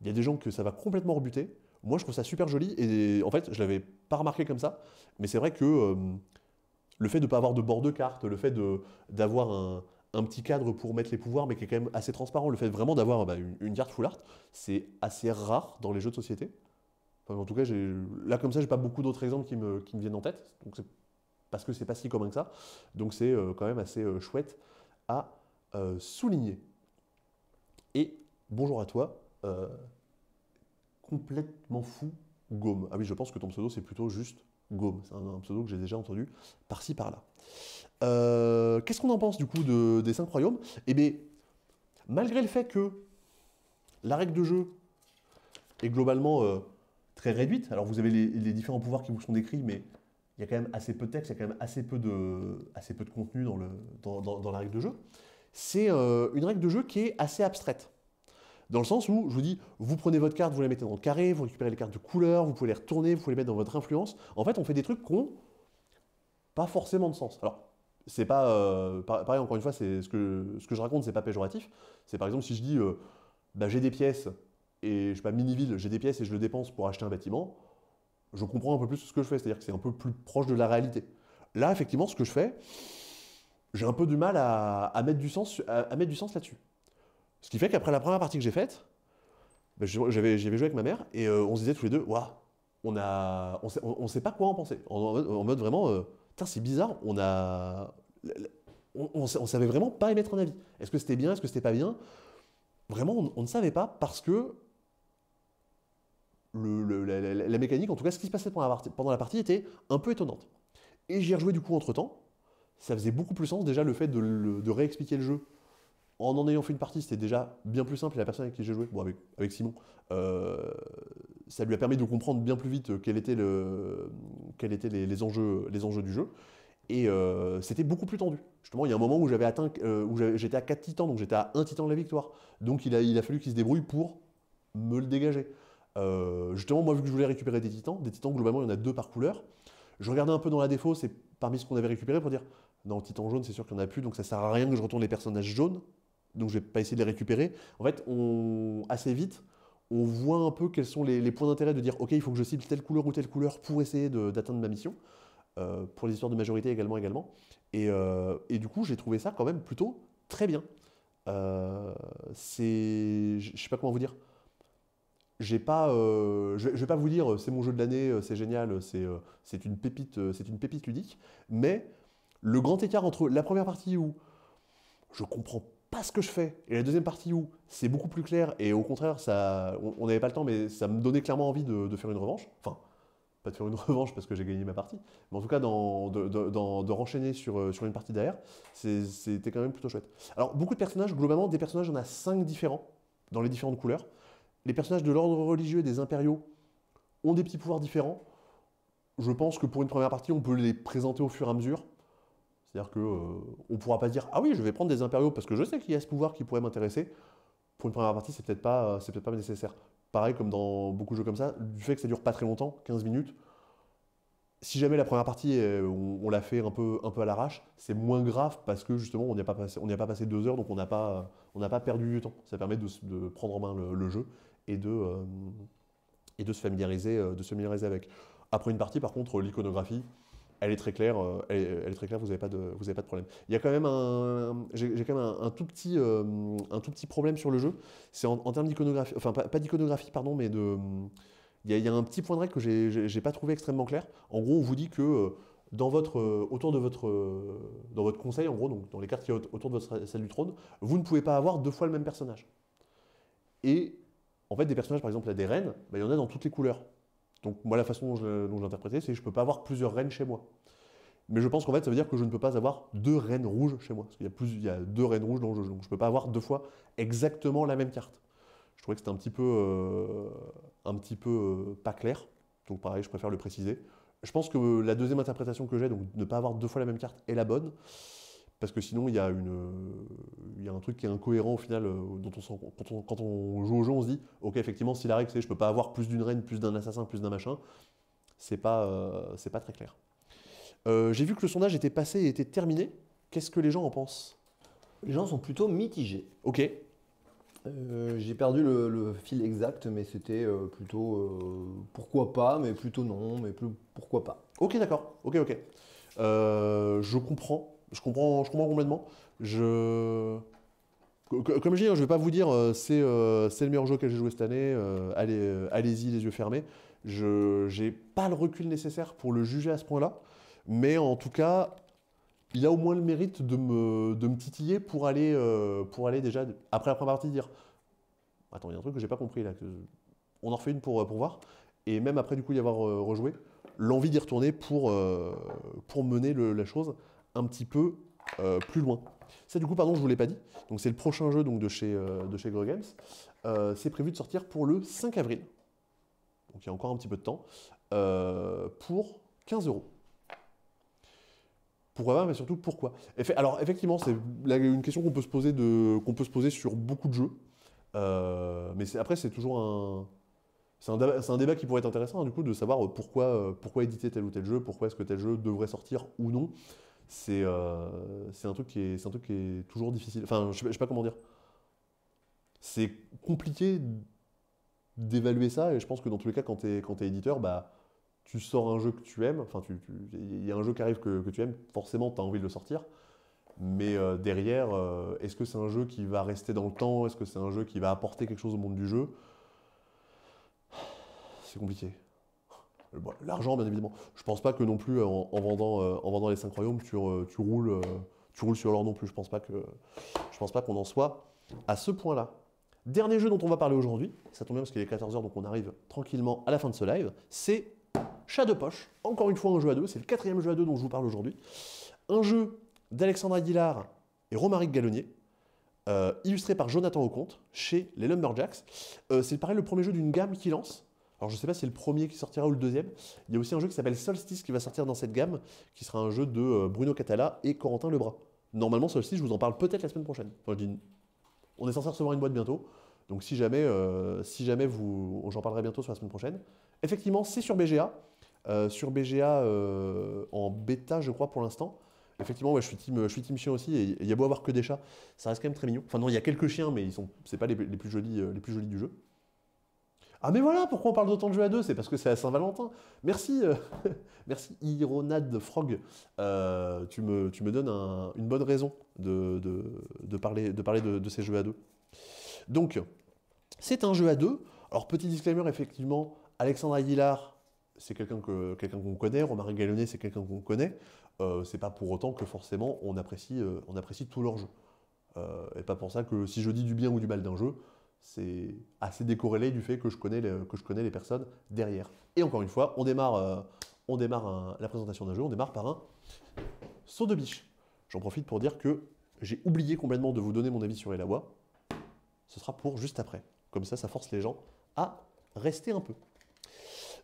il y a des gens que ça va complètement rebuter. Moi, je trouve ça super joli et en fait, je l'avais pas remarqué comme ça, mais c'est vrai que euh, le fait de ne pas avoir de bord de carte, le fait d'avoir un, petit cadre pour mettre les pouvoirs, mais qui est quand même assez transparent, le fait vraiment d'avoir bah, une, carte full art, c'est assez rare dans les jeux de société. en tout cas, là comme ça, j'ai pas beaucoup d'autres exemples qui me, qui me viennent en tête, donc c'est parce que c'est pas si commun que ça. Donc c'est euh, quand même assez euh, chouette à euh, souligner. Et bonjour à toi, complètement fou, Gaume. Ah oui, je pense que ton pseudo c'est plutôt juste Gaume. C'est un, pseudo que j'ai déjà entendu par-ci par-là. Qu'est-ce qu'on en pense du coup des cinq royaumes Eh bien, malgré le fait que la règle de jeu est globalement très réduite, alors vous avez les différents pouvoirs qui vous sont décrits, mais il y a quand même assez peu de texte, il y a quand même assez peu de, assez peu de contenu dans, le, dans, la règle de jeu. C'est euh, une règle de jeu qui est assez abstraite. Dans le sens où je vous dis, vous prenez votre carte, vous la mettez dans le carré, vous récupérez les cartes de couleur, vous pouvez les retourner, vous pouvez les mettre dans votre influence. En fait, on fait des trucs qui n'ont pas forcément de sens. Alors, c'est pas. Euh, pareil, encore une fois, c'est ce, que, ce que je raconte, c'est pas péjoratif. C'est par exemple si je dis, euh, bah, j'ai des pièces, et je sais pas, mini-ville, j'ai des pièces et je le dépense pour acheter un bâtiment je comprends un peu plus ce que je fais, c'est-à-dire que c'est un peu plus proche de la réalité. Là, effectivement, ce que je fais, j'ai un peu du mal à, mettre du sens, à, mettre du sens là-dessus. Ce qui fait qu'après la première partie que j'ai faite, ben, j'avais joué avec ma mère et euh, on se disait tous les deux, waouh, on a, on sait, pas quoi en penser. En, mode vraiment, euh, c'est bizarre, on a, on, savait vraiment pas émettre un avis. Est-ce que c'était bien, est-ce que c'était pas bien Vraiment, on, ne savait pas parce que la, mécanique, en tout cas ce qui se passait pendant la, partie, était un peu étonnante. Et j'y ai rejoué du coup entre temps. Ça faisait beaucoup plus sens déjà le fait de, réexpliquer le jeu en en ayant fait une partie, c'était déjà bien plus simple. Et la personne avec qui j'ai joué, bon, avec, Simon, euh, ça lui a permis de comprendre bien plus vite euh, quels étaient, les, enjeux, les enjeux du jeu. Et euh, c'était beaucoup plus tendu. Justement, il y a un moment où j'étais à 4 titans, donc j'étais à 1 titan de la victoire. Donc il a fallu qu'il se débrouille pour me le dégager. Euh, justement, moi, vu que je voulais récupérer des titans, des titans, globalement, il y en a deux par couleur. Je regardais un peu dans la défaut, c'est parmi ce qu'on avait récupéré pour dire non, titan jaune, c'est sûr qu'il n'y en a plus, donc ça sert à rien que je retourne les personnages jaunes, donc je vais pas essayer de les récupérer. En fait, on, assez vite, on voit un peu quels sont les, points d'intérêt de dire ok, il faut que je cible telle couleur ou telle couleur pour essayer d'atteindre ma mission. Euh, pour les histoires de majorité également, également. Et, euh, et du coup, j'ai trouvé ça quand même plutôt très bien. c'est. Je sais pas comment vous dire. Euh, je, ne vais pas vous dire euh, c'est mon jeu de l'année, euh, c'est génial, c'est une pépite, c'est une pépite ludique, mais le grand écart entre la première partie où je comprends pas ce que je fais et la deuxième partie où c'est beaucoup plus clair et au contraire ça, on n'avait pas le temps, mais ça me donnait clairement envie de, faire une revanche. Enfin, pas de faire une revanche parce que j'ai gagné ma partie, mais en tout cas dans, de, renchaîner sur, sur une partie derrière, c'était quand même plutôt chouette. Alors beaucoup de personnages, globalement des personnages, on a cinq différents dans les différentes couleurs les personnages de l'ordre religieux et des impériaux ont des petits pouvoirs différents. Je pense que pour une première partie, on peut les présenter au fur et à mesure. C'est-à-dire qu'on euh, ne pourra pas dire Ah oui, je vais prendre des impériaux parce que je sais qu'il y a ce pouvoir qui pourrait m'intéresser. Pour une première partie, c'est peut-être pas, euh, nécessaire. Pareil, comme dans beaucoup de jeux comme ça, du fait que ça dure pas très longtemps, 15 minutes, si jamais la première partie, euh, on, l'a fait un peu, à l'arrache, c'est moins grave parce que justement, on n'y a, pas passé, deux heures, donc on n'a pas, perdu du temps. Ça permet de, prendre en main le, jeu et de, euh, et de, se, familiariser, euh, de se familiariser avec. Après une partie, par contre, l'iconographie, elle est très claire, euh, elle très claire vous n'avez pas, pas, de problème. Il y a quand même un, j'ai quand même un, tout petit, un tout petit problème sur le jeu, c'est en, termes d'iconographie, enfin pas, d'iconographie, pardon, mais de... Il y, a, un petit point de règle que j'ai pas trouvé extrêmement clair. En gros, on vous dit que dans votre, autour de votre, dans votre conseil, en gros, donc dans les cartes qui autour de votre salle du trône, vous ne pouvez pas avoir deux fois le même personnage. Et en fait, des personnages, par exemple, là, des reines, bah, il y en a dans toutes les couleurs. Donc, moi, la façon dont je, c'est que je ne peux pas avoir plusieurs reines chez moi. Mais je pense qu'en fait, ça veut dire que je ne peux pas avoir deux reines rouges chez moi. Parce qu'il y, a plus, il y a deux reines rouges dans le jeu. Donc, je ne peux pas avoir deux fois exactement la même carte. Je trouvais que c'était un petit peu, euh, un petit peu euh, pas clair. Donc, pareil, je préfère le préciser. Je pense que la deuxième interprétation que j'ai, donc ne pas avoir deux fois la même carte, est la bonne parce que sinon euh, il y, a un truc qui est incohérent au final, euh, dont on, quand, on, quand, on, joue au jeu, on se dit, ok effectivement si la règle c'est je peux pas avoir plus d'une reine, plus d'un assassin, plus d'un machin, c'est pas, euh, c'est pas très clair. J'ai vu que le sondage était passé et était terminé. Qu'est-ce que les gens en pensent Les gens sont plutôt mitigés. Ok. J'ai perdu le, le, fil exact, mais c'était plutôt pourquoi pas, mais plutôt non, mais plus pourquoi pas. Ok, d'accord. Ok, ok. je comprends je comprends, complètement. Comme je dis, hein, je ne vais pas vous dire euh, euh, c'est le meilleur jeu que j'ai joué cette année, euh, allez-y les yeux fermés. Je n'ai pas le recul nécessaire pour le juger à ce point-là, mais en tout cas, il a au moins le mérite de me, titiller pour aller, pour aller déjà, après la première partie, dire Attends, il y a un truc que j'ai pas compris là. On en refait une pour, voir. Et même après, du coup, y avoir rejoué, l'envie d'y retourner pour, mener la chose un petit peu euh, plus loin. Ça, du coup, pardon, je ne vous l'ai pas dit. Donc, c'est le prochain jeu donc, de chez, euh, chez Grow Games. Euh, c'est prévu de sortir pour le 5 avril. Donc, il y a encore un petit peu de temps. pour 15 euros. Pourquoi pas, mais surtout pourquoi Alors, effectivement, c'est une question qu'on peut, se poser peut se poser sur beaucoup de jeux. mais après, c'est toujours un. C'est un, débat, qui pourrait être intéressant, hein, du coup, de savoir pourquoi, pourquoi éditer tel ou tel jeu, pourquoi est-ce que tel jeu devrait sortir ou non. Euh, c'est un, truc qui est, un truc qui est toujours difficile. Enfin, je sais, pas comment dire. C'est compliqué d'évaluer ça, et je pense que dans tous les cas, quand tu quand es éditeur, bah, tu sors un jeu que tu aimes, enfin, il tu, y a un jeu qui arrive que, tu aimes, forcément, tu as envie de le sortir. Mais euh, derrière, euh, est-ce que c'est un jeu qui va rester dans le temps Est-ce que c'est un jeu qui va apporter quelque chose au monde du jeu C'est compliqué. L'argent, bien évidemment. Je pense pas que non plus, euh, en, vendant, euh, en vendant les 5 royaumes, tu, euh, roules, tu roules sur l'or non plus. Je pense pas que, je pense pas qu'on en soit à ce point-là. Dernier jeu dont on va parler aujourd'hui, ça tombe bien parce qu'il est 14h, donc on arrive tranquillement à la fin de ce live, c'est Chat de poche. Encore une fois, un jeu à deux, c'est le quatrième jeu à deux dont je vous parle aujourd'hui. Un jeu d'Alexandre Aguilar et Romaric Gallonnier, illustré par Jonathan Aucomte chez les Lumberjacks. c'est pareil le premier jeu d'une gamme qui lance. Alors je ne sais pas si c'est le premier qui sortira ou le deuxième. Il y a aussi un jeu qui s'appelle Solstice qui va sortir dans cette gamme, qui sera un jeu de euh, Bruno Catala et Corentin Lebras. Normalement, Solstice, je vous en parle peut-être la semaine prochaine. on est censé recevoir une boîte bientôt. Donc si jamais, euh, si jamais vous, j'en parlerai bientôt sur la semaine prochaine. Effectivement, c'est sur BGA, euh, sur BGA en bêta, je crois pour l'instant. Effectivement, je suis team, je suis chien aussi. Et il y a beau avoir que des chats, ça reste quand même très mignon. Enfin non, il y a quelques chiens, mais ils sont, pas les, plus jolis, les plus jolis du jeu. Ah mais voilà, pourquoi on parle d'autant de jeux à deux C'est parce que c'est à Saint-Valentin. Merci, euh, merci Ironade Frog. Euh, tu, me, tu me donnes une bonne raison de, parler, de, parler de, ces jeux à deux. Donc, c'est un jeu à deux. Alors, petit disclaimer, effectivement, Alexandre Aguilar, c'est quelqu'un qu'on quelqu'un connaît, Romarin Gallonnet, c'est quelqu'un qu'on connaît. Euh, c'est pas pour autant que forcément on apprécie, on apprécie tout leur jeu. et pas pour ça que si je dis du bien ou du mal d'un jeu, c'est assez décorrélé du fait que je, connais les, que je connais les personnes derrière. Et encore une fois, on démarre, euh, on démarre la présentation d'un jeu, on démarre par un saut de biche. J'en profite pour dire que j'ai oublié complètement de vous donner mon avis sur Elawa. Ce sera pour juste après. Comme ça, ça force les gens à rester un peu.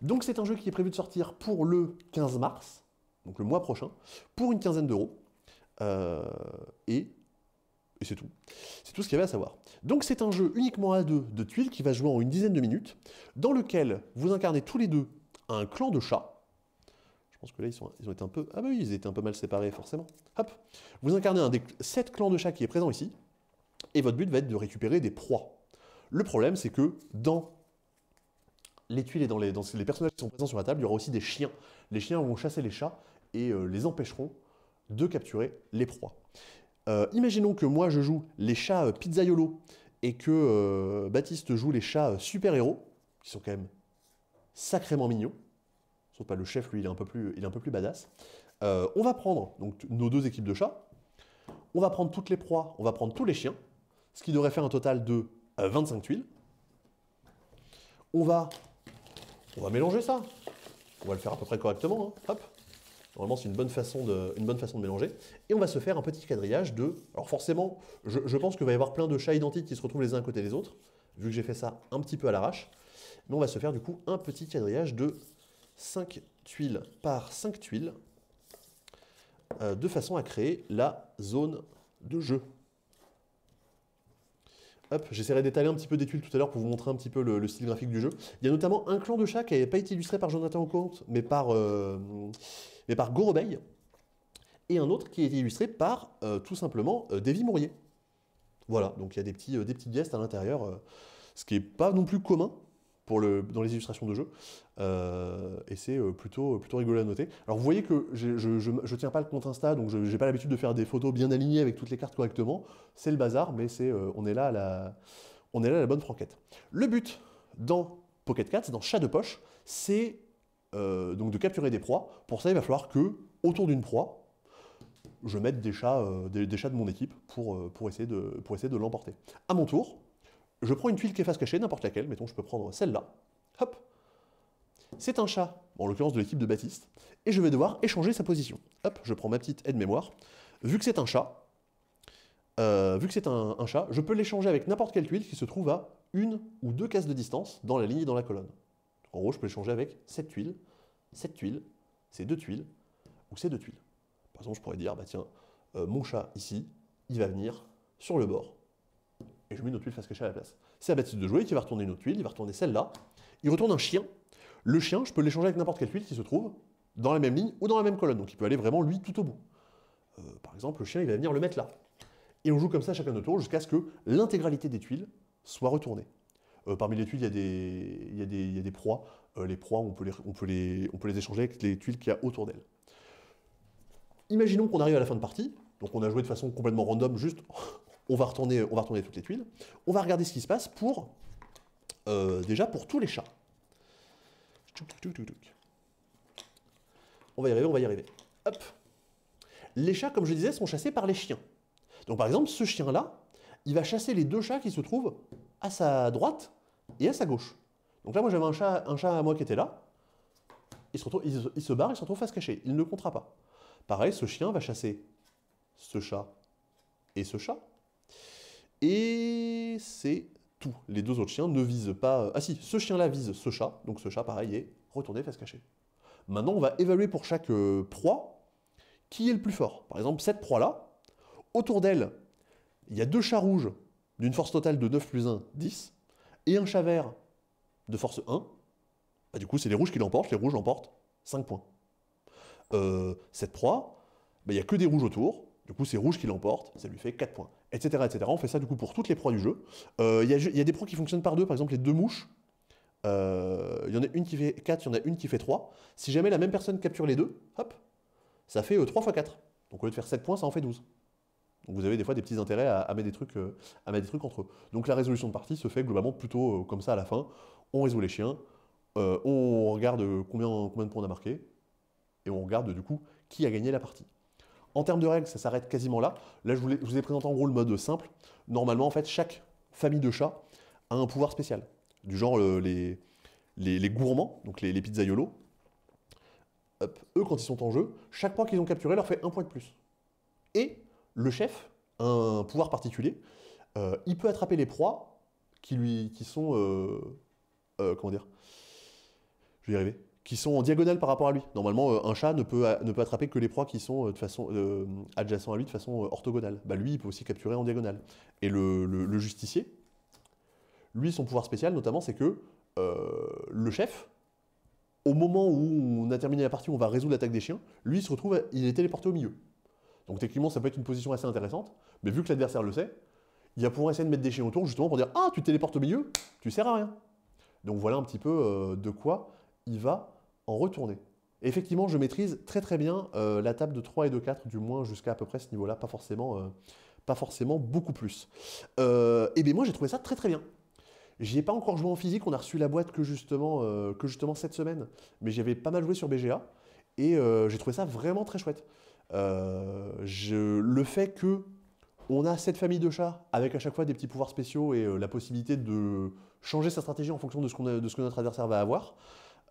Donc c'est un jeu qui est prévu de sortir pour le 15 mars, donc le mois prochain, pour une quinzaine d'euros. Euh, et et c'est tout. C'est tout ce qu'il y avait à savoir. Donc c'est un jeu uniquement à deux de tuiles qui va jouer en une dizaine de minutes, dans lequel vous incarnez tous les deux un clan de chats. Je pense que là, ils, sont, ont été un peu... Ah bah oui, ils étaient un peu mal séparés, forcément. Hop Vous incarnez un des sept clans de chats qui est présent ici, et votre but va être de récupérer des proies. Le problème, c'est que dans les tuiles et dans les, personnages qui sont présents sur la table, il y aura aussi des chiens. Les chiens vont chasser les chats et euh, les empêcheront de capturer les proies. Euh, imaginons que moi je joue les chats euh, pizzaiolo et que euh, Baptiste joue les chats super-héros, qui sont quand même sacrément mignons. Sauf pas le chef, lui, il est un peu plus, il est un peu plus badass. on va prendre donc, nos deux équipes de chats, on va prendre toutes les proies, on va prendre tous les chiens, ce qui devrait faire un total de 25 tuiles. On va, on va mélanger ça, on va le faire à peu près correctement, hein. hop. Normalement, c'est une, bonne façon de, une bonne façon de mélanger. Et on va se faire un petit quadrillage de... Alors forcément, je, pense qu'il va y avoir plein de chats identiques qui se retrouvent les uns à côté des autres, vu que j'ai fait ça un petit peu à l'arrache. Mais on va se faire du coup un petit quadrillage de 5 tuiles par 5 tuiles, euh, de façon à créer la zone de jeu. Hop, j'essaierai d'étaler un petit peu des tuiles tout à l'heure pour vous montrer un petit peu le, style graphique du jeu. Il y a notamment un clan de chats qui n'avait pas été illustré par Jonathan compte, mais par... Euh, mais par Gorobeil, et un autre qui est illustré par euh, tout simplement euh, Davy Mourier. Voilà, donc il y a des, petits, euh, des petites gestes à l'intérieur, ce qui n'est pas non plus commun pour le, dans les illustrations de jeu, et c'est plutôt, plutôt rigolo à noter. Alors vous voyez que je ne tiens pas le compte Insta, donc je n'ai pas l'habitude de faire des photos bien alignées avec toutes les cartes correctement, c'est le bazar, mais c'est on, est là à la, on est là la bonne franquette. Le but dans Pocket Cats, dans Chat de Poche, c'est euh, donc de capturer des proies. Pour ça, il va falloir que, autour d'une proie, je mette des chats, euh, des, chats de mon équipe pour, euh, essayer de, de l'emporter. À mon tour, je prends une tuile qui est face cachée, n'importe laquelle, mettons, je peux prendre celle-là. Hop C'est un chat, en l'occurrence de l'équipe de Baptiste, et je vais devoir échanger sa position. Hop, je prends ma petite aide-mémoire. Vu que c'est un chat, vu que c'est un, un, chat, je peux l'échanger avec n'importe quelle tuile qui se trouve à une ou deux cases de distance dans la ligne et dans la colonne. En gros, je peux l'échanger avec cette tuile, cette tuile, ces deux tuiles, ou ces deux tuiles. Par exemple, je pourrais dire, bah tiens, euh, mon chat ici, il va venir sur le bord. Et je mets une autre tuile face cachée à la place. C'est à Baptiste de jouer qui va retourner une autre tuile, il va retourner celle-là. Il retourne un chien. Le chien, je peux l'échanger avec n'importe quelle tuile qui se trouve dans la même ligne ou dans la même colonne. Donc il peut aller vraiment, lui, tout au bout. Euh, par exemple, le chien, il va venir le mettre là. Et on joue comme ça chacun de tour jusqu'à ce que l'intégralité des tuiles soit retournée. Euh, parmi les tuiles, il y a des, proies. Euh, les proies, on peut les, échanger avec les tuiles qu'il y a autour d'elles. Imaginons qu'on arrive à la fin de partie. Donc on a joué de façon complètement random, juste on va retourner, on va retourner toutes les tuiles. On va regarder ce qui se passe pour, euh, déjà pour tous les chats. On va y arriver, on va y arriver. Hop. Les chats, comme je disais, sont chassés par les chiens. Donc par exemple, ce chien-là, il va chasser les deux chats qui se trouvent à sa droite et à sa gauche. Donc là, moi j'avais un chat, un chat à moi qui était là, il se, retrouve, il, il se barre, il se retrouve face cachée, il ne comptera pas. Pareil, ce chien va chasser ce chat et ce chat. Et c'est tout. Les deux autres chiens ne visent pas... Euh, ah si, ce chien-là vise ce chat, donc ce chat, pareil, est retourné face cachée. Maintenant, on va évaluer pour chaque euh, proie qui est le plus fort. Par exemple, cette proie-là, autour d'elle, il y a deux chats rouges d'une force totale de 9 plus 1, 10, et un chat vert de force 1, bah, du coup, c'est les rouges qui l'emportent, les rouges l'emportent 5 points. Euh, cette proie, bah, il n'y a que des rouges autour, du coup, c'est rouge qui l'emportent. ça lui fait 4 points, etc., On fait ça, du coup, pour toutes les proies du jeu. Euh, il y, a des proies qui fonctionnent par deux, par exemple, les deux mouches. Euh, il y en a une qui fait 4, il y en a une qui fait 3. Si jamais la même personne capture les deux, hop, ça fait 3 x 4. Donc au lieu de faire 7 points, ça en fait 12 vous avez des fois des petits intérêts à, mettre, des trucs, euh, à mettre des trucs entre eux. Donc la résolution de partie se fait globalement plutôt euh, comme ça à la fin. On résout les chiens, euh, on regarde combien, de points on a marqué, et on regarde du coup qui a gagné la partie. En termes de règles, ça s'arrête quasiment là. Là, je vous, ai, présenté en gros le mode simple. Normalement, en fait, chaque famille de chats a un pouvoir spécial. Du genre les, les, gourmands, donc les, les pizzaiolos, eux, quand ils sont en jeu, chaque point qu'ils ont capturé leur fait un point de plus. Et le chef un pouvoir particulier. Euh, il peut attraper les proies qui lui, qui sont, euh, euh, comment dire, je qui sont en diagonale par rapport à lui. Normalement, un chat ne peut, ne peut attraper que les proies qui sont de façon adjacentes à lui, de façon orthogonale. Bah, lui, il peut aussi capturer en diagonale. Et le, justicier, lui, son pouvoir spécial, notamment, c'est que le chef, au moment où on a terminé la partie, on va résoudre l'attaque des chiens, lui se retrouve, il est téléporté au milieu. Donc techniquement, ça peut être une position assez intéressante, mais vu que l'adversaire le sait, il va pouvoir essayer de mettre des chiens autour justement pour dire Ah, tu téléportes au milieu, tu sers à rien. Donc voilà un petit peu euh, de quoi il va en retourner. effectivement, je maîtrise très très bien euh, la table de 3 et de 4, du moins jusqu'à à peu près ce niveau-là, pas forcément, euh, pas forcément beaucoup plus. et bien moi j'ai trouvé ça très très bien. n'y ai pas encore joué en physique, on a reçu la boîte que justement, que justement cette semaine, mais j'avais pas mal joué sur BGA, et j'ai trouvé ça vraiment très chouette. Euh, le fait que on a cette famille de chats avec à chaque fois des petits pouvoirs spéciaux et euh, la possibilité de changer sa stratégie en fonction de ce, qu'on ce que notre adversaire va avoir,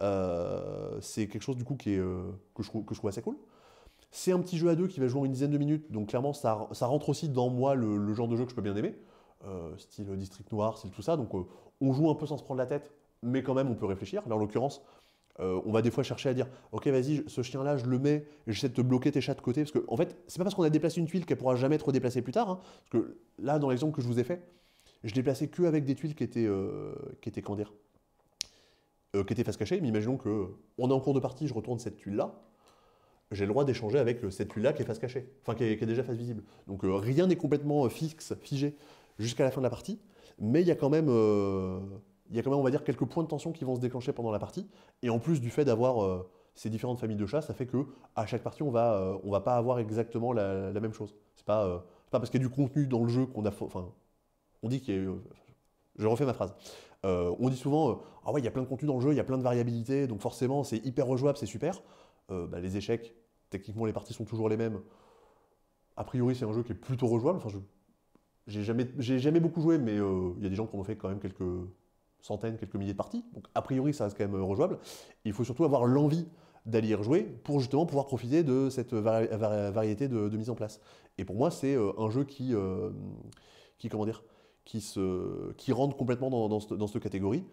euh, c'est quelque chose du coup qui est, que, je, que, je, trouve assez cool. C'est un petit jeu à deux qui va jouer en une dizaine de minutes, donc clairement ça, rentre aussi dans moi le, le, genre de jeu que je peux bien aimer, style District Noir, style tout ça, donc on joue un peu sans se prendre la tête, mais quand même on peut réfléchir. Là en l'occurrence, euh, on va des fois chercher à dire Ok, vas-y, ce chien-là, je le mets, j'essaie de te bloquer tes chats de côté. Parce que, en fait, c'est pas parce qu'on a déplacé une tuile qu'elle pourra jamais être déplacée plus tard. Hein. parce que là, dans l'exemple que je vous ai fait, je déplaçais que avec des tuiles qui étaient, euh, qui étaient, dire, euh, qui face cachée. Mais imaginons que on est en cours de partie, je retourne cette tuile-là. J'ai le droit d'échanger avec cette tuile-là qui est face cachée, enfin qui est déjà face visible. Donc rien n'est complètement fixe, figé jusqu'à la fin de la partie, mais il y a quand même il y a quand même, on va dire, quelques points de tension qui vont se déclencher pendant la partie. Et en plus du fait d'avoir euh, ces différentes familles de chats, ça fait que à chaque partie, on va, euh, va pas avoir exactement la, même chose. C'est pas, euh, pas parce qu'il y a du contenu dans le jeu qu'on a, enfin, on dit qu'il y a, je refais ma phrase. on dit souvent, ah ouais, il y a plein de contenu dans le jeu, il y a plein de variabilités, donc forcément, c'est hyper rejouable, c'est super. Bah, les échecs, techniquement, les parties sont toujours les mêmes. A priori, c'est un jeu qui est plutôt rejouable. Enfin, j'ai jamais, jamais beaucoup joué, mais il y a des gens qui ont fait quand même quelques centaines, quelques milliers de parties. Donc a priori, ça reste quand même euh, rejouable. il faut surtout avoir l'envie d'aller y rejouer pour justement pouvoir profiter de cette variété de, mise en place. Et pour moi, c'est euh, un jeu qui, euh, qui, comment dire, qui, se, qui rentre complètement dans, dans, cette, catégorie.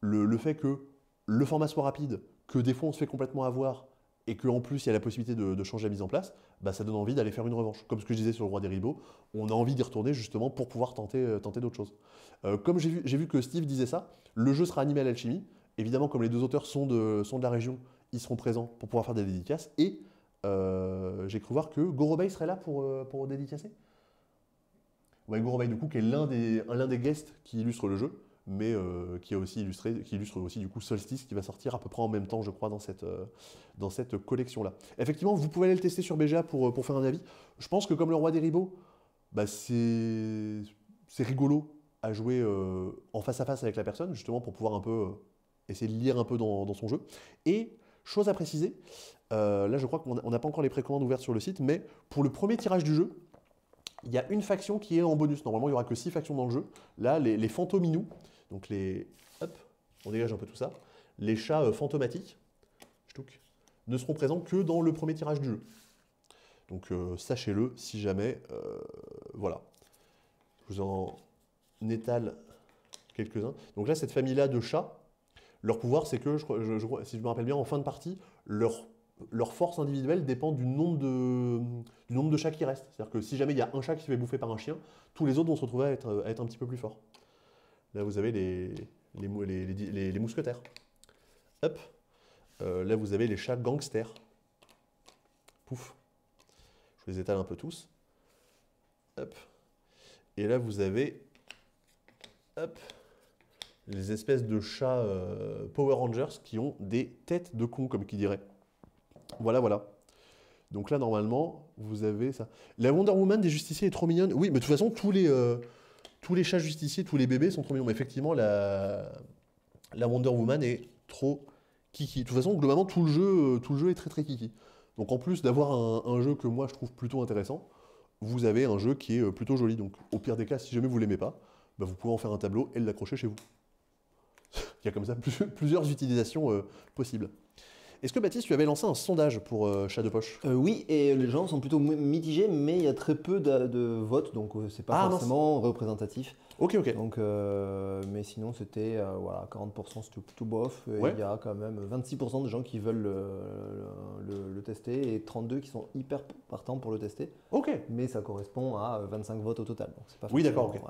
Le, le, fait que le format soit rapide, que des fois on se fait complètement avoir, et qu'en plus il y a la possibilité de, changer la mise en place, bah, ça donne envie d'aller faire une revanche. Comme ce que je disais sur le roi des ribots, on a envie d'y retourner justement pour pouvoir tenter, euh, tenter d'autres choses. Euh, comme j'ai vu, que Steve disait ça, le jeu sera animé à l'alchimie. Évidemment, comme les deux auteurs sont de, sont de la région, ils seront présents pour pouvoir faire des dédicaces. Et euh, j'ai cru voir que Gorobei serait là pour, pour dédicacer. Ouais, Gorobei, du coup, qui est l'un des, l'un des guests qui illustre le jeu mais euh, qui, a aussi illustré, qui illustre aussi du coup Solstice, qui va sortir à peu près en même temps, je crois, dans cette, euh, cette collection-là. Effectivement, vous pouvez aller le tester sur BGA pour, euh, pour faire un avis. Je pense que comme le roi des ribots, bah, c'est rigolo à jouer en face à face avec la personne, justement pour pouvoir un peu essayer de lire un peu dans, dans, son jeu. Et chose à préciser, là je crois qu'on n'a pas encore les précommandes ouvertes sur le site, mais pour le premier tirage du jeu, il y a une faction qui est en bonus. Normalement, il n'y aura que 6 factions dans le jeu. Là, les, les Fantominou, donc les, hop, on dégage un peu tout ça. Les chats euh, fantomatiques ne seront présents que dans le premier tirage du jeu. Donc euh, sachez-le si jamais, euh, voilà. Je vous en étale quelques-uns. Donc là, cette famille-là de chats, leur pouvoir, c'est que, si je me rappelle bien, en fin de partie, leur, force individuelle dépend du nombre de, du nombre de chats qui restent. C'est-à-dire que si jamais il y a un chat qui se fait bouffer par un chien, tous les autres vont se retrouver à être un petit peu plus forts. Là, vous avez les, mousquetaires. Hop. Euh, là, vous avez les chats gangsters. Pouf. Je les étale un peu tous. Hop. Et là, vous avez les espèces de chats euh, Power Rangers qui ont des têtes de con, comme qui dirait. Voilà, voilà. Donc là, normalement, vous avez ça. La Wonder Woman des Justiciers est trop mignonne. Oui, mais de toute façon, tous les... Euh, tous les chats justiciers, tous les bébés sont trop mignons. Mais effectivement, la, Wonder Woman est trop kiki. De toute façon, globalement, tout le jeu, euh, tout le jeu est très très kiki. Donc en plus d'avoir un, jeu que moi je trouve plutôt intéressant, vous avez un jeu qui est euh, plutôt joli. Donc au pire des cas, si jamais vous l'aimez pas, bah, vous pouvez en faire un tableau et l'accrocher chez vous. Il y a comme ça plusieurs utilisations euh, possibles. Est-ce que Baptiste, tu avais lancé un sondage pour Chat euh, de Poche euh, Oui, et les gens sont plutôt mitigés, mais il y a très peu de, votes, donc euh, c'est pas ah, forcément représentatif. Ok, ok. Donc, mais sinon, c'était voilà, 40% c'est tout bof, et il y a quand même 26% de gens qui veulent le, tester, et 32 qui sont hyper partants pour le tester. Ok. Mais ça correspond à 25 votes au total, donc c'est pas Oui, d'accord, ok.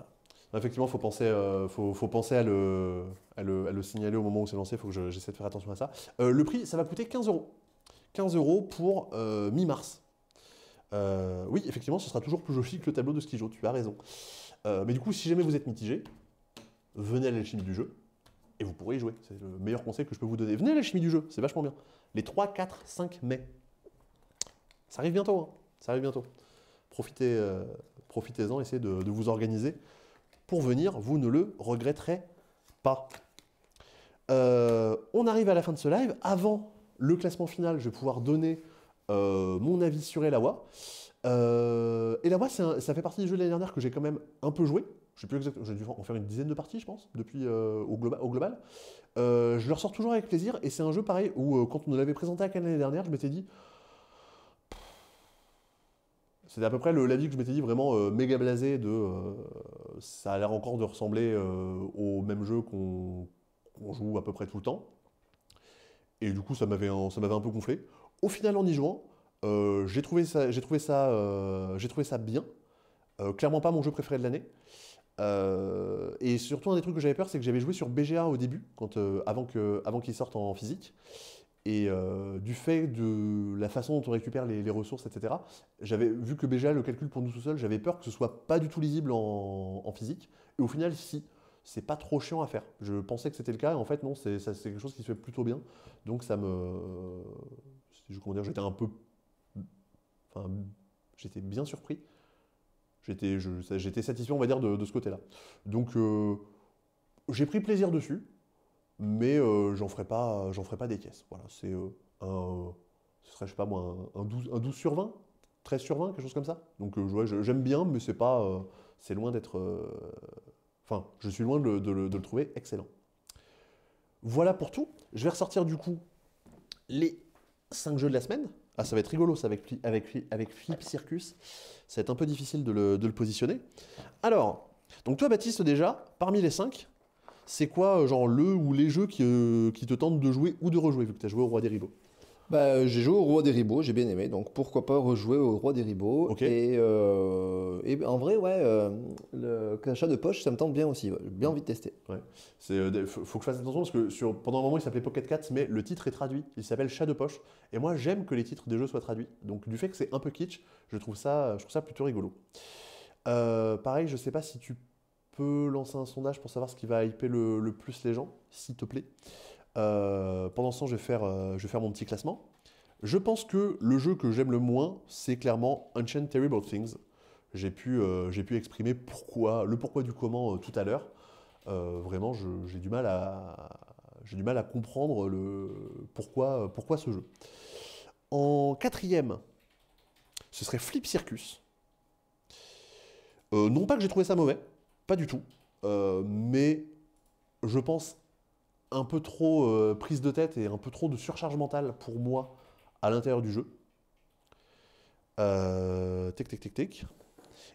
Effectivement, faut, penser, euh, à le, signaler au moment où c'est lancé. Il faut que j'essaie de faire attention à ça. Euh, le prix, ça va coûter 15 euros. 15 euros pour euh, mi-mars. oui, effectivement, ce sera toujours plus joli que le tableau de joue Tu as raison. mais du coup, si jamais vous êtes mitigé, venez à l'alchimie du jeu et vous pourrez y jouer. C'est le meilleur conseil que je peux vous donner. Venez à l'alchimie du jeu, c'est vachement bien. Les 3, 4, 5 mai. Ça arrive bientôt. Hein. Ça arrive bientôt. Profitez, profitez-en, essayez de vous organiser pour venir, vous ne le regretterez pas. Euh, on arrive à la fin de ce live. Avant le classement final, je vais pouvoir donner euh, mon avis sur Elawa. Euh, Elawa, un, ça fait partie des jeux de l'année dernière que j'ai quand même un peu joué. Je j'ai dû en faire une dizaine de parties, je pense, depuis euh, au, global. je le ressors toujours avec plaisir et c'est un jeu pareil où, quand on l'avait présenté à l'année dernière, je m'étais dit c'était à peu près l'avis que je m'étais dit vraiment euh, méga blasé de euh, ça a l'air encore de ressembler euh, au même jeu qu'on joue à peu près tout le temps. Et du coup, ça m'avait un, un peu gonflé. Au final, en y jouant, j'ai trouvé, ça, trouvé, ça, trouvé ça bien. clairement pas mon jeu préféré de l'année. et surtout, un des trucs que j'avais peur, c'est que j'avais joué sur BGA au début, quand, avant qu'il avant sorte en physique. Et euh, du fait de la façon dont on récupère les, ressources, etc., j'avais vu que déjà le calcul pour nous tout seul, j'avais peur que ce soit pas du tout lisible en, physique. Et au final, si, c'est pas trop chiant à faire. Je pensais que c'était le cas, et en fait, non, c'est quelque chose qui se fait plutôt bien. Donc ça me. Comment dire, j'étais un peu. j'étais bien surpris. J'étais satisfait, on va dire, de, ce côté-là. Donc euh, j'ai pris plaisir dessus mais euh, j'en ferai pas, j'en ferai pas des caisses. Voilà, c'est euh, un, ce serait je sais pas moi un, 12, un sur 20, 13 sur 20, quelque chose comme ça. Donc euh, j'aime bien, mais c'est pas, c'est loin d'être, enfin, je suis loin de, le trouver excellent. Voilà pour tout. Je vais ressortir du coup les 5 jeux de la semaine. Ah, ça va être rigolo, ça, avec, avec, avec Flip Circus. Ça va être un peu difficile de le, de le positionner. Alors, donc toi, Baptiste, déjà, parmi les 5, c'est quoi, euh, genre, le ou les jeux euh, qui, te tentent de jouer ou de rejouer, vu que tu as joué au Roi des Ribots bah, euh, j'ai joué au Roi des Ribots, j'ai bien aimé, donc pourquoi pas rejouer au Roi des Ribots. Et, en vrai, ouais, le Chat de poche, ça me tente bien aussi, j'ai bien envie de tester. Ouais. faut que je fasse attention parce que pendant un moment, il s'appelait Pocket Cats, mais le titre est traduit, il s'appelle Chat de poche. Et moi, j'aime que les titres des jeux soient traduits, donc du fait que c'est un peu kitsch, je trouve ça, je trouve ça plutôt rigolo. pareil, je sais pas si tu lancer un sondage pour savoir ce qui va hyper le, plus les gens, s'il te plaît. Euh, pendant ce temps, je vais, faire, euh, je vais faire mon petit classement. Je pense que le jeu que j'aime le moins, c'est clairement Ancient Terrible Things. J'ai pu, euh, j'ai pu exprimer pourquoi, le pourquoi du comment tout à l'heure. vraiment, j'ai du, mal à, du mal à comprendre le, pourquoi, pourquoi ce jeu. En quatrième, ce serait Flip Circus. non pas que j'ai trouvé ça mauvais, pas du tout. Euh, mais je pense un peu trop euh, prise de tête et un peu trop de surcharge mentale pour moi à l'intérieur du jeu. Euh, tic, tic, tic, tic.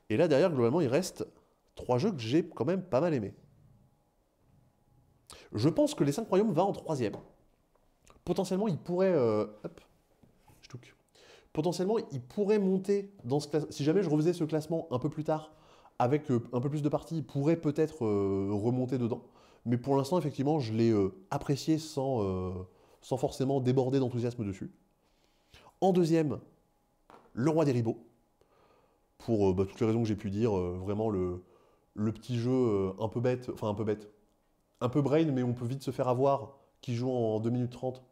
Et là, derrière, globalement, il reste trois jeux que j'ai quand même pas mal aimés. Je pense que Les 5 Royaumes va en troisième. Potentiellement, il pourrait... Potentiellement, il pourrait monter dans ce classement. Si jamais je refaisais ce classement un peu plus tard, avec euh, un peu plus de parties, pourrait peut-être euh, remonter dedans. Mais pour l'instant, effectivement, je l'ai euh, apprécié sans, sans forcément déborder d'enthousiasme dessus. En deuxième, Le Roi des Ribots, pour bah, toutes les raisons que j'ai pu dire, vraiment le, le petit jeu un peu bête, enfin un peu bête, un peu brain, mais on peut vite se faire avoir, qui joue en 2 minutes 30,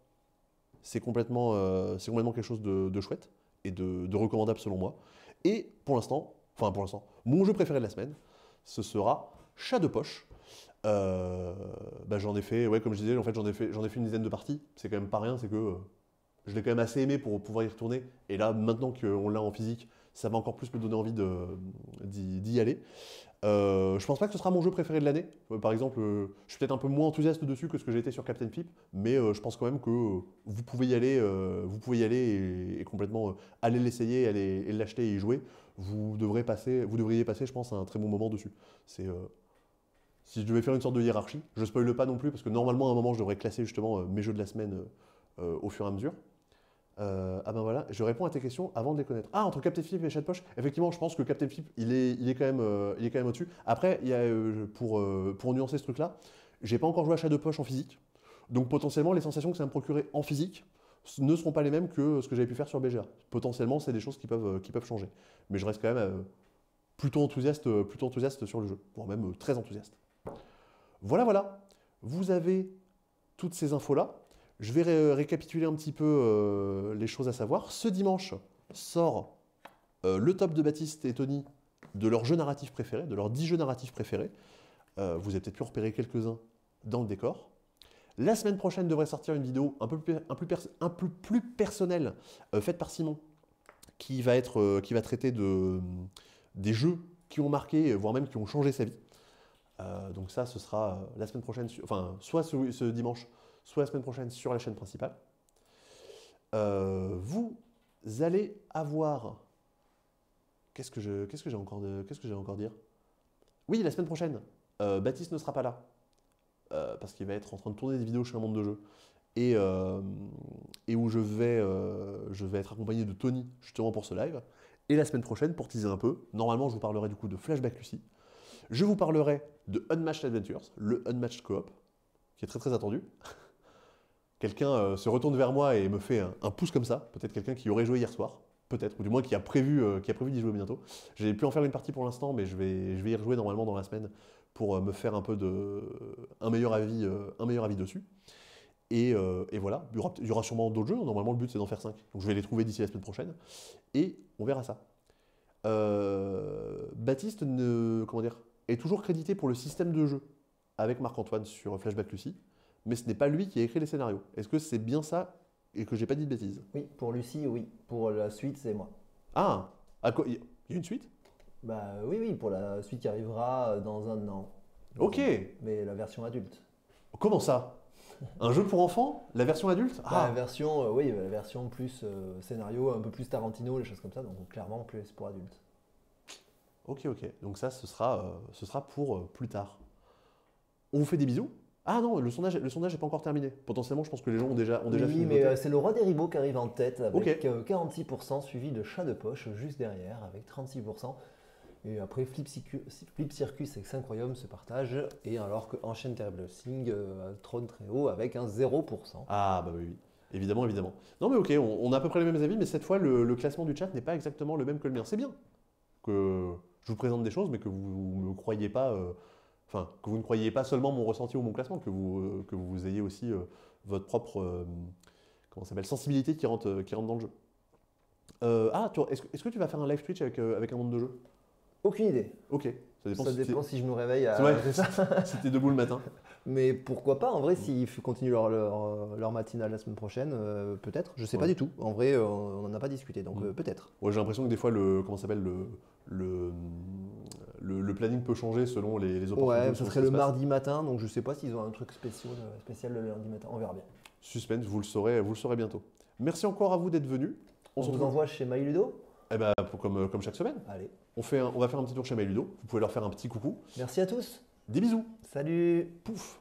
c'est complètement, c'est complètement quelque chose de, chouette et de, recommandable selon moi. Et pour l'instant, Enfin, pour l'instant, mon jeu préféré de la semaine, ce sera Chat de poche. Euh, bah, j'en ai fait, ouais, comme je disais, en fait, j'en ai fait, j'en fait une dizaine de parties. C'est quand même pas rien, c'est que euh, je l'ai quand même assez aimé pour pouvoir y retourner. Et là, maintenant qu'on l'a en physique, ça va encore plus me donner envie d'y aller. Euh, je pense pas que ce sera mon jeu préféré de l'année. Euh, par exemple, euh, je suis peut-être un peu moins enthousiaste dessus que ce que j'ai été sur Captain Pip, mais euh, je pense quand même que vous pouvez y aller, vous pouvez y aller et, complètement aller l'essayer, aller l'acheter et y jouer. Vous devrez passer, vous devriez passer, je pense, un très bon moment dessus. C'est si je devais faire une sorte de hiérarchie, je spoile pas non plus parce que normalement à un moment je devrais classer justement mes jeux de la semaine au fur et à mesure. Euh, ah ben voilà, je réponds à tes questions avant de les connaître. Ah, entre Captain Flip et Chat de Poche, effectivement, je pense que Captain Flip il est, il est quand même, euh, il est quand même au-dessus. Après, a, euh, pour, pour nuancer ce truc-là, j'ai pas encore joué à Chat de Poche en physique, donc potentiellement les sensations que ça va me procurer en physique ne seront pas les mêmes que ce que j'avais pu faire sur BGA. Potentiellement, c'est des choses qui peuvent, qui peuvent changer. Mais je reste quand même plutôt, enthousiaste, plutôt enthousiaste sur le jeu, voire même très enthousiaste. Voilà, voilà. Vous avez toutes ces infos-là. Je vais récapituler un petit peu euh, les choses à savoir. Ce dimanche sort euh, le top de Baptiste et Tony de leurs jeux narratifs préférés, de leurs 10 jeux narratifs préférés. vous avez peut-être pu repérer quelques-uns dans le décor. La semaine prochaine devrait sortir une vidéo un peu plus, un personnelle euh, faite par Simon qui va, être, qui va traiter des jeux qui ont marqué, voire même qui ont changé sa vie. donc ça, ce sera la semaine prochaine, enfin, soit ce dimanche, soit la semaine prochaine sur la chaîne principale. Euh, vous allez avoir. Qu'est-ce que je, j'ai encore qu'est-ce que j'ai encore dire Oui, la semaine prochaine, euh, Baptiste ne sera pas là euh, parce qu'il va être en train de tourner des vidéos chez un monde de jeu et, où je vais, je vais être accompagné de Tony justement pour ce live. Et la semaine prochaine, pour teaser un peu, normalement, je vous parlerai du coup de Flashback Lucie. Je vous parlerai de Unmatched Adventures, le Unmatched Co-op, qui est très très attendu quelqu'un euh, se retourne vers moi et me fait un, pouce comme ça, peut-être quelqu'un qui aurait joué hier soir, peut-être, ou du moins qui a prévu, euh, qui a prévu d'y jouer bientôt. J'ai pu en faire une partie pour l'instant, mais je vais, je vais y rejouer normalement dans la semaine pour euh, me faire un peu de, un meilleur avis, un meilleur avis dessus. Et, et voilà, il y, aura, sûrement d'autres jeux. Normalement, le but c'est d'en faire 5. Donc je vais les trouver d'ici la semaine prochaine et on verra ça. Baptiste ne, comment dire, est toujours crédité pour le système de jeu avec Marc-Antoine sur Flashback Lucie mais ce n'est pas lui qui a écrit les scénarios. Est-ce que c'est bien ça et que j'ai pas dit de bêtises Oui, pour Lucie, oui. Pour la suite, c'est moi. Ah quoi Il y a une suite Bah oui, oui, pour la suite qui arrivera euh, dans un an. ok Mais la version adulte. Comment ça un jeu pour enfants La version adulte bah, ah. La version, euh, oui, la version plus euh, scénario, un peu plus Tarantino, les choses comme ça, donc clairement plus pour adultes. Ok, ok. Donc ça, ce sera, ce sera pour plus tard. On vous fait des bisous. Ah non, le sondage le sondage n'est pas encore terminé. Potentiellement, je pense que les gens ont déjà, ont déjà oui, mais euh, c'est le roi des ribots qui arrive en tête avec 46%, euh, suivi de Chat de Poche juste derrière avec 36%. Et après, Flip, Flip Circus et royaumes se partagent, et alors que enchaîne Terrible Sing euh, trône très haut avec un 0%. Ah bah oui, Évidemment, évidemment. Non mais ok, on, a à peu près les mêmes avis, mais cette fois, le, classement du chat n'est pas exactement le même que le mien. C'est bien que je vous présente des choses, mais que vous ne me croyez pas enfin, que vous ne croyez pas seulement mon ressenti ou mon classement, que vous, euh, que vous ayez aussi euh, votre propre euh, comment s'appelle, sensibilité qui rentre, qui rentre dans le jeu. ah, est-ce est que tu vas faire un live Twitch avec, avec un monde de jeu Aucune idée. Ok, ça dépend, si, je me réveille à. Ouais, si t'es debout le matin. Mais pourquoi pas En vrai, s'ils continuent leur, leur, matinale la semaine prochaine, peut-être. Je sais pas du tout. En vrai, on n'en a pas discuté, donc mm. peut-être. Ouais, j'ai l'impression que des fois, le, comment s'appelle, le, le, le, planning peut changer selon les, opportunités. Ouais, ce serait le mardi matin, donc je ne sais pas s'ils ont un truc euh, spécial, le lundi matin, on verra bien. Suspense, vous le saurez, vous le saurez bientôt. Merci encore à vous d'être venus. On, se vous envoie chez MyLudo Eh ben, euh, comme, chaque semaine. Allez. On, fait on va faire un petit tour chez MyLudo. Vous pouvez leur faire un petit coucou. Merci à tous. Des bisous. Salut. Pouf.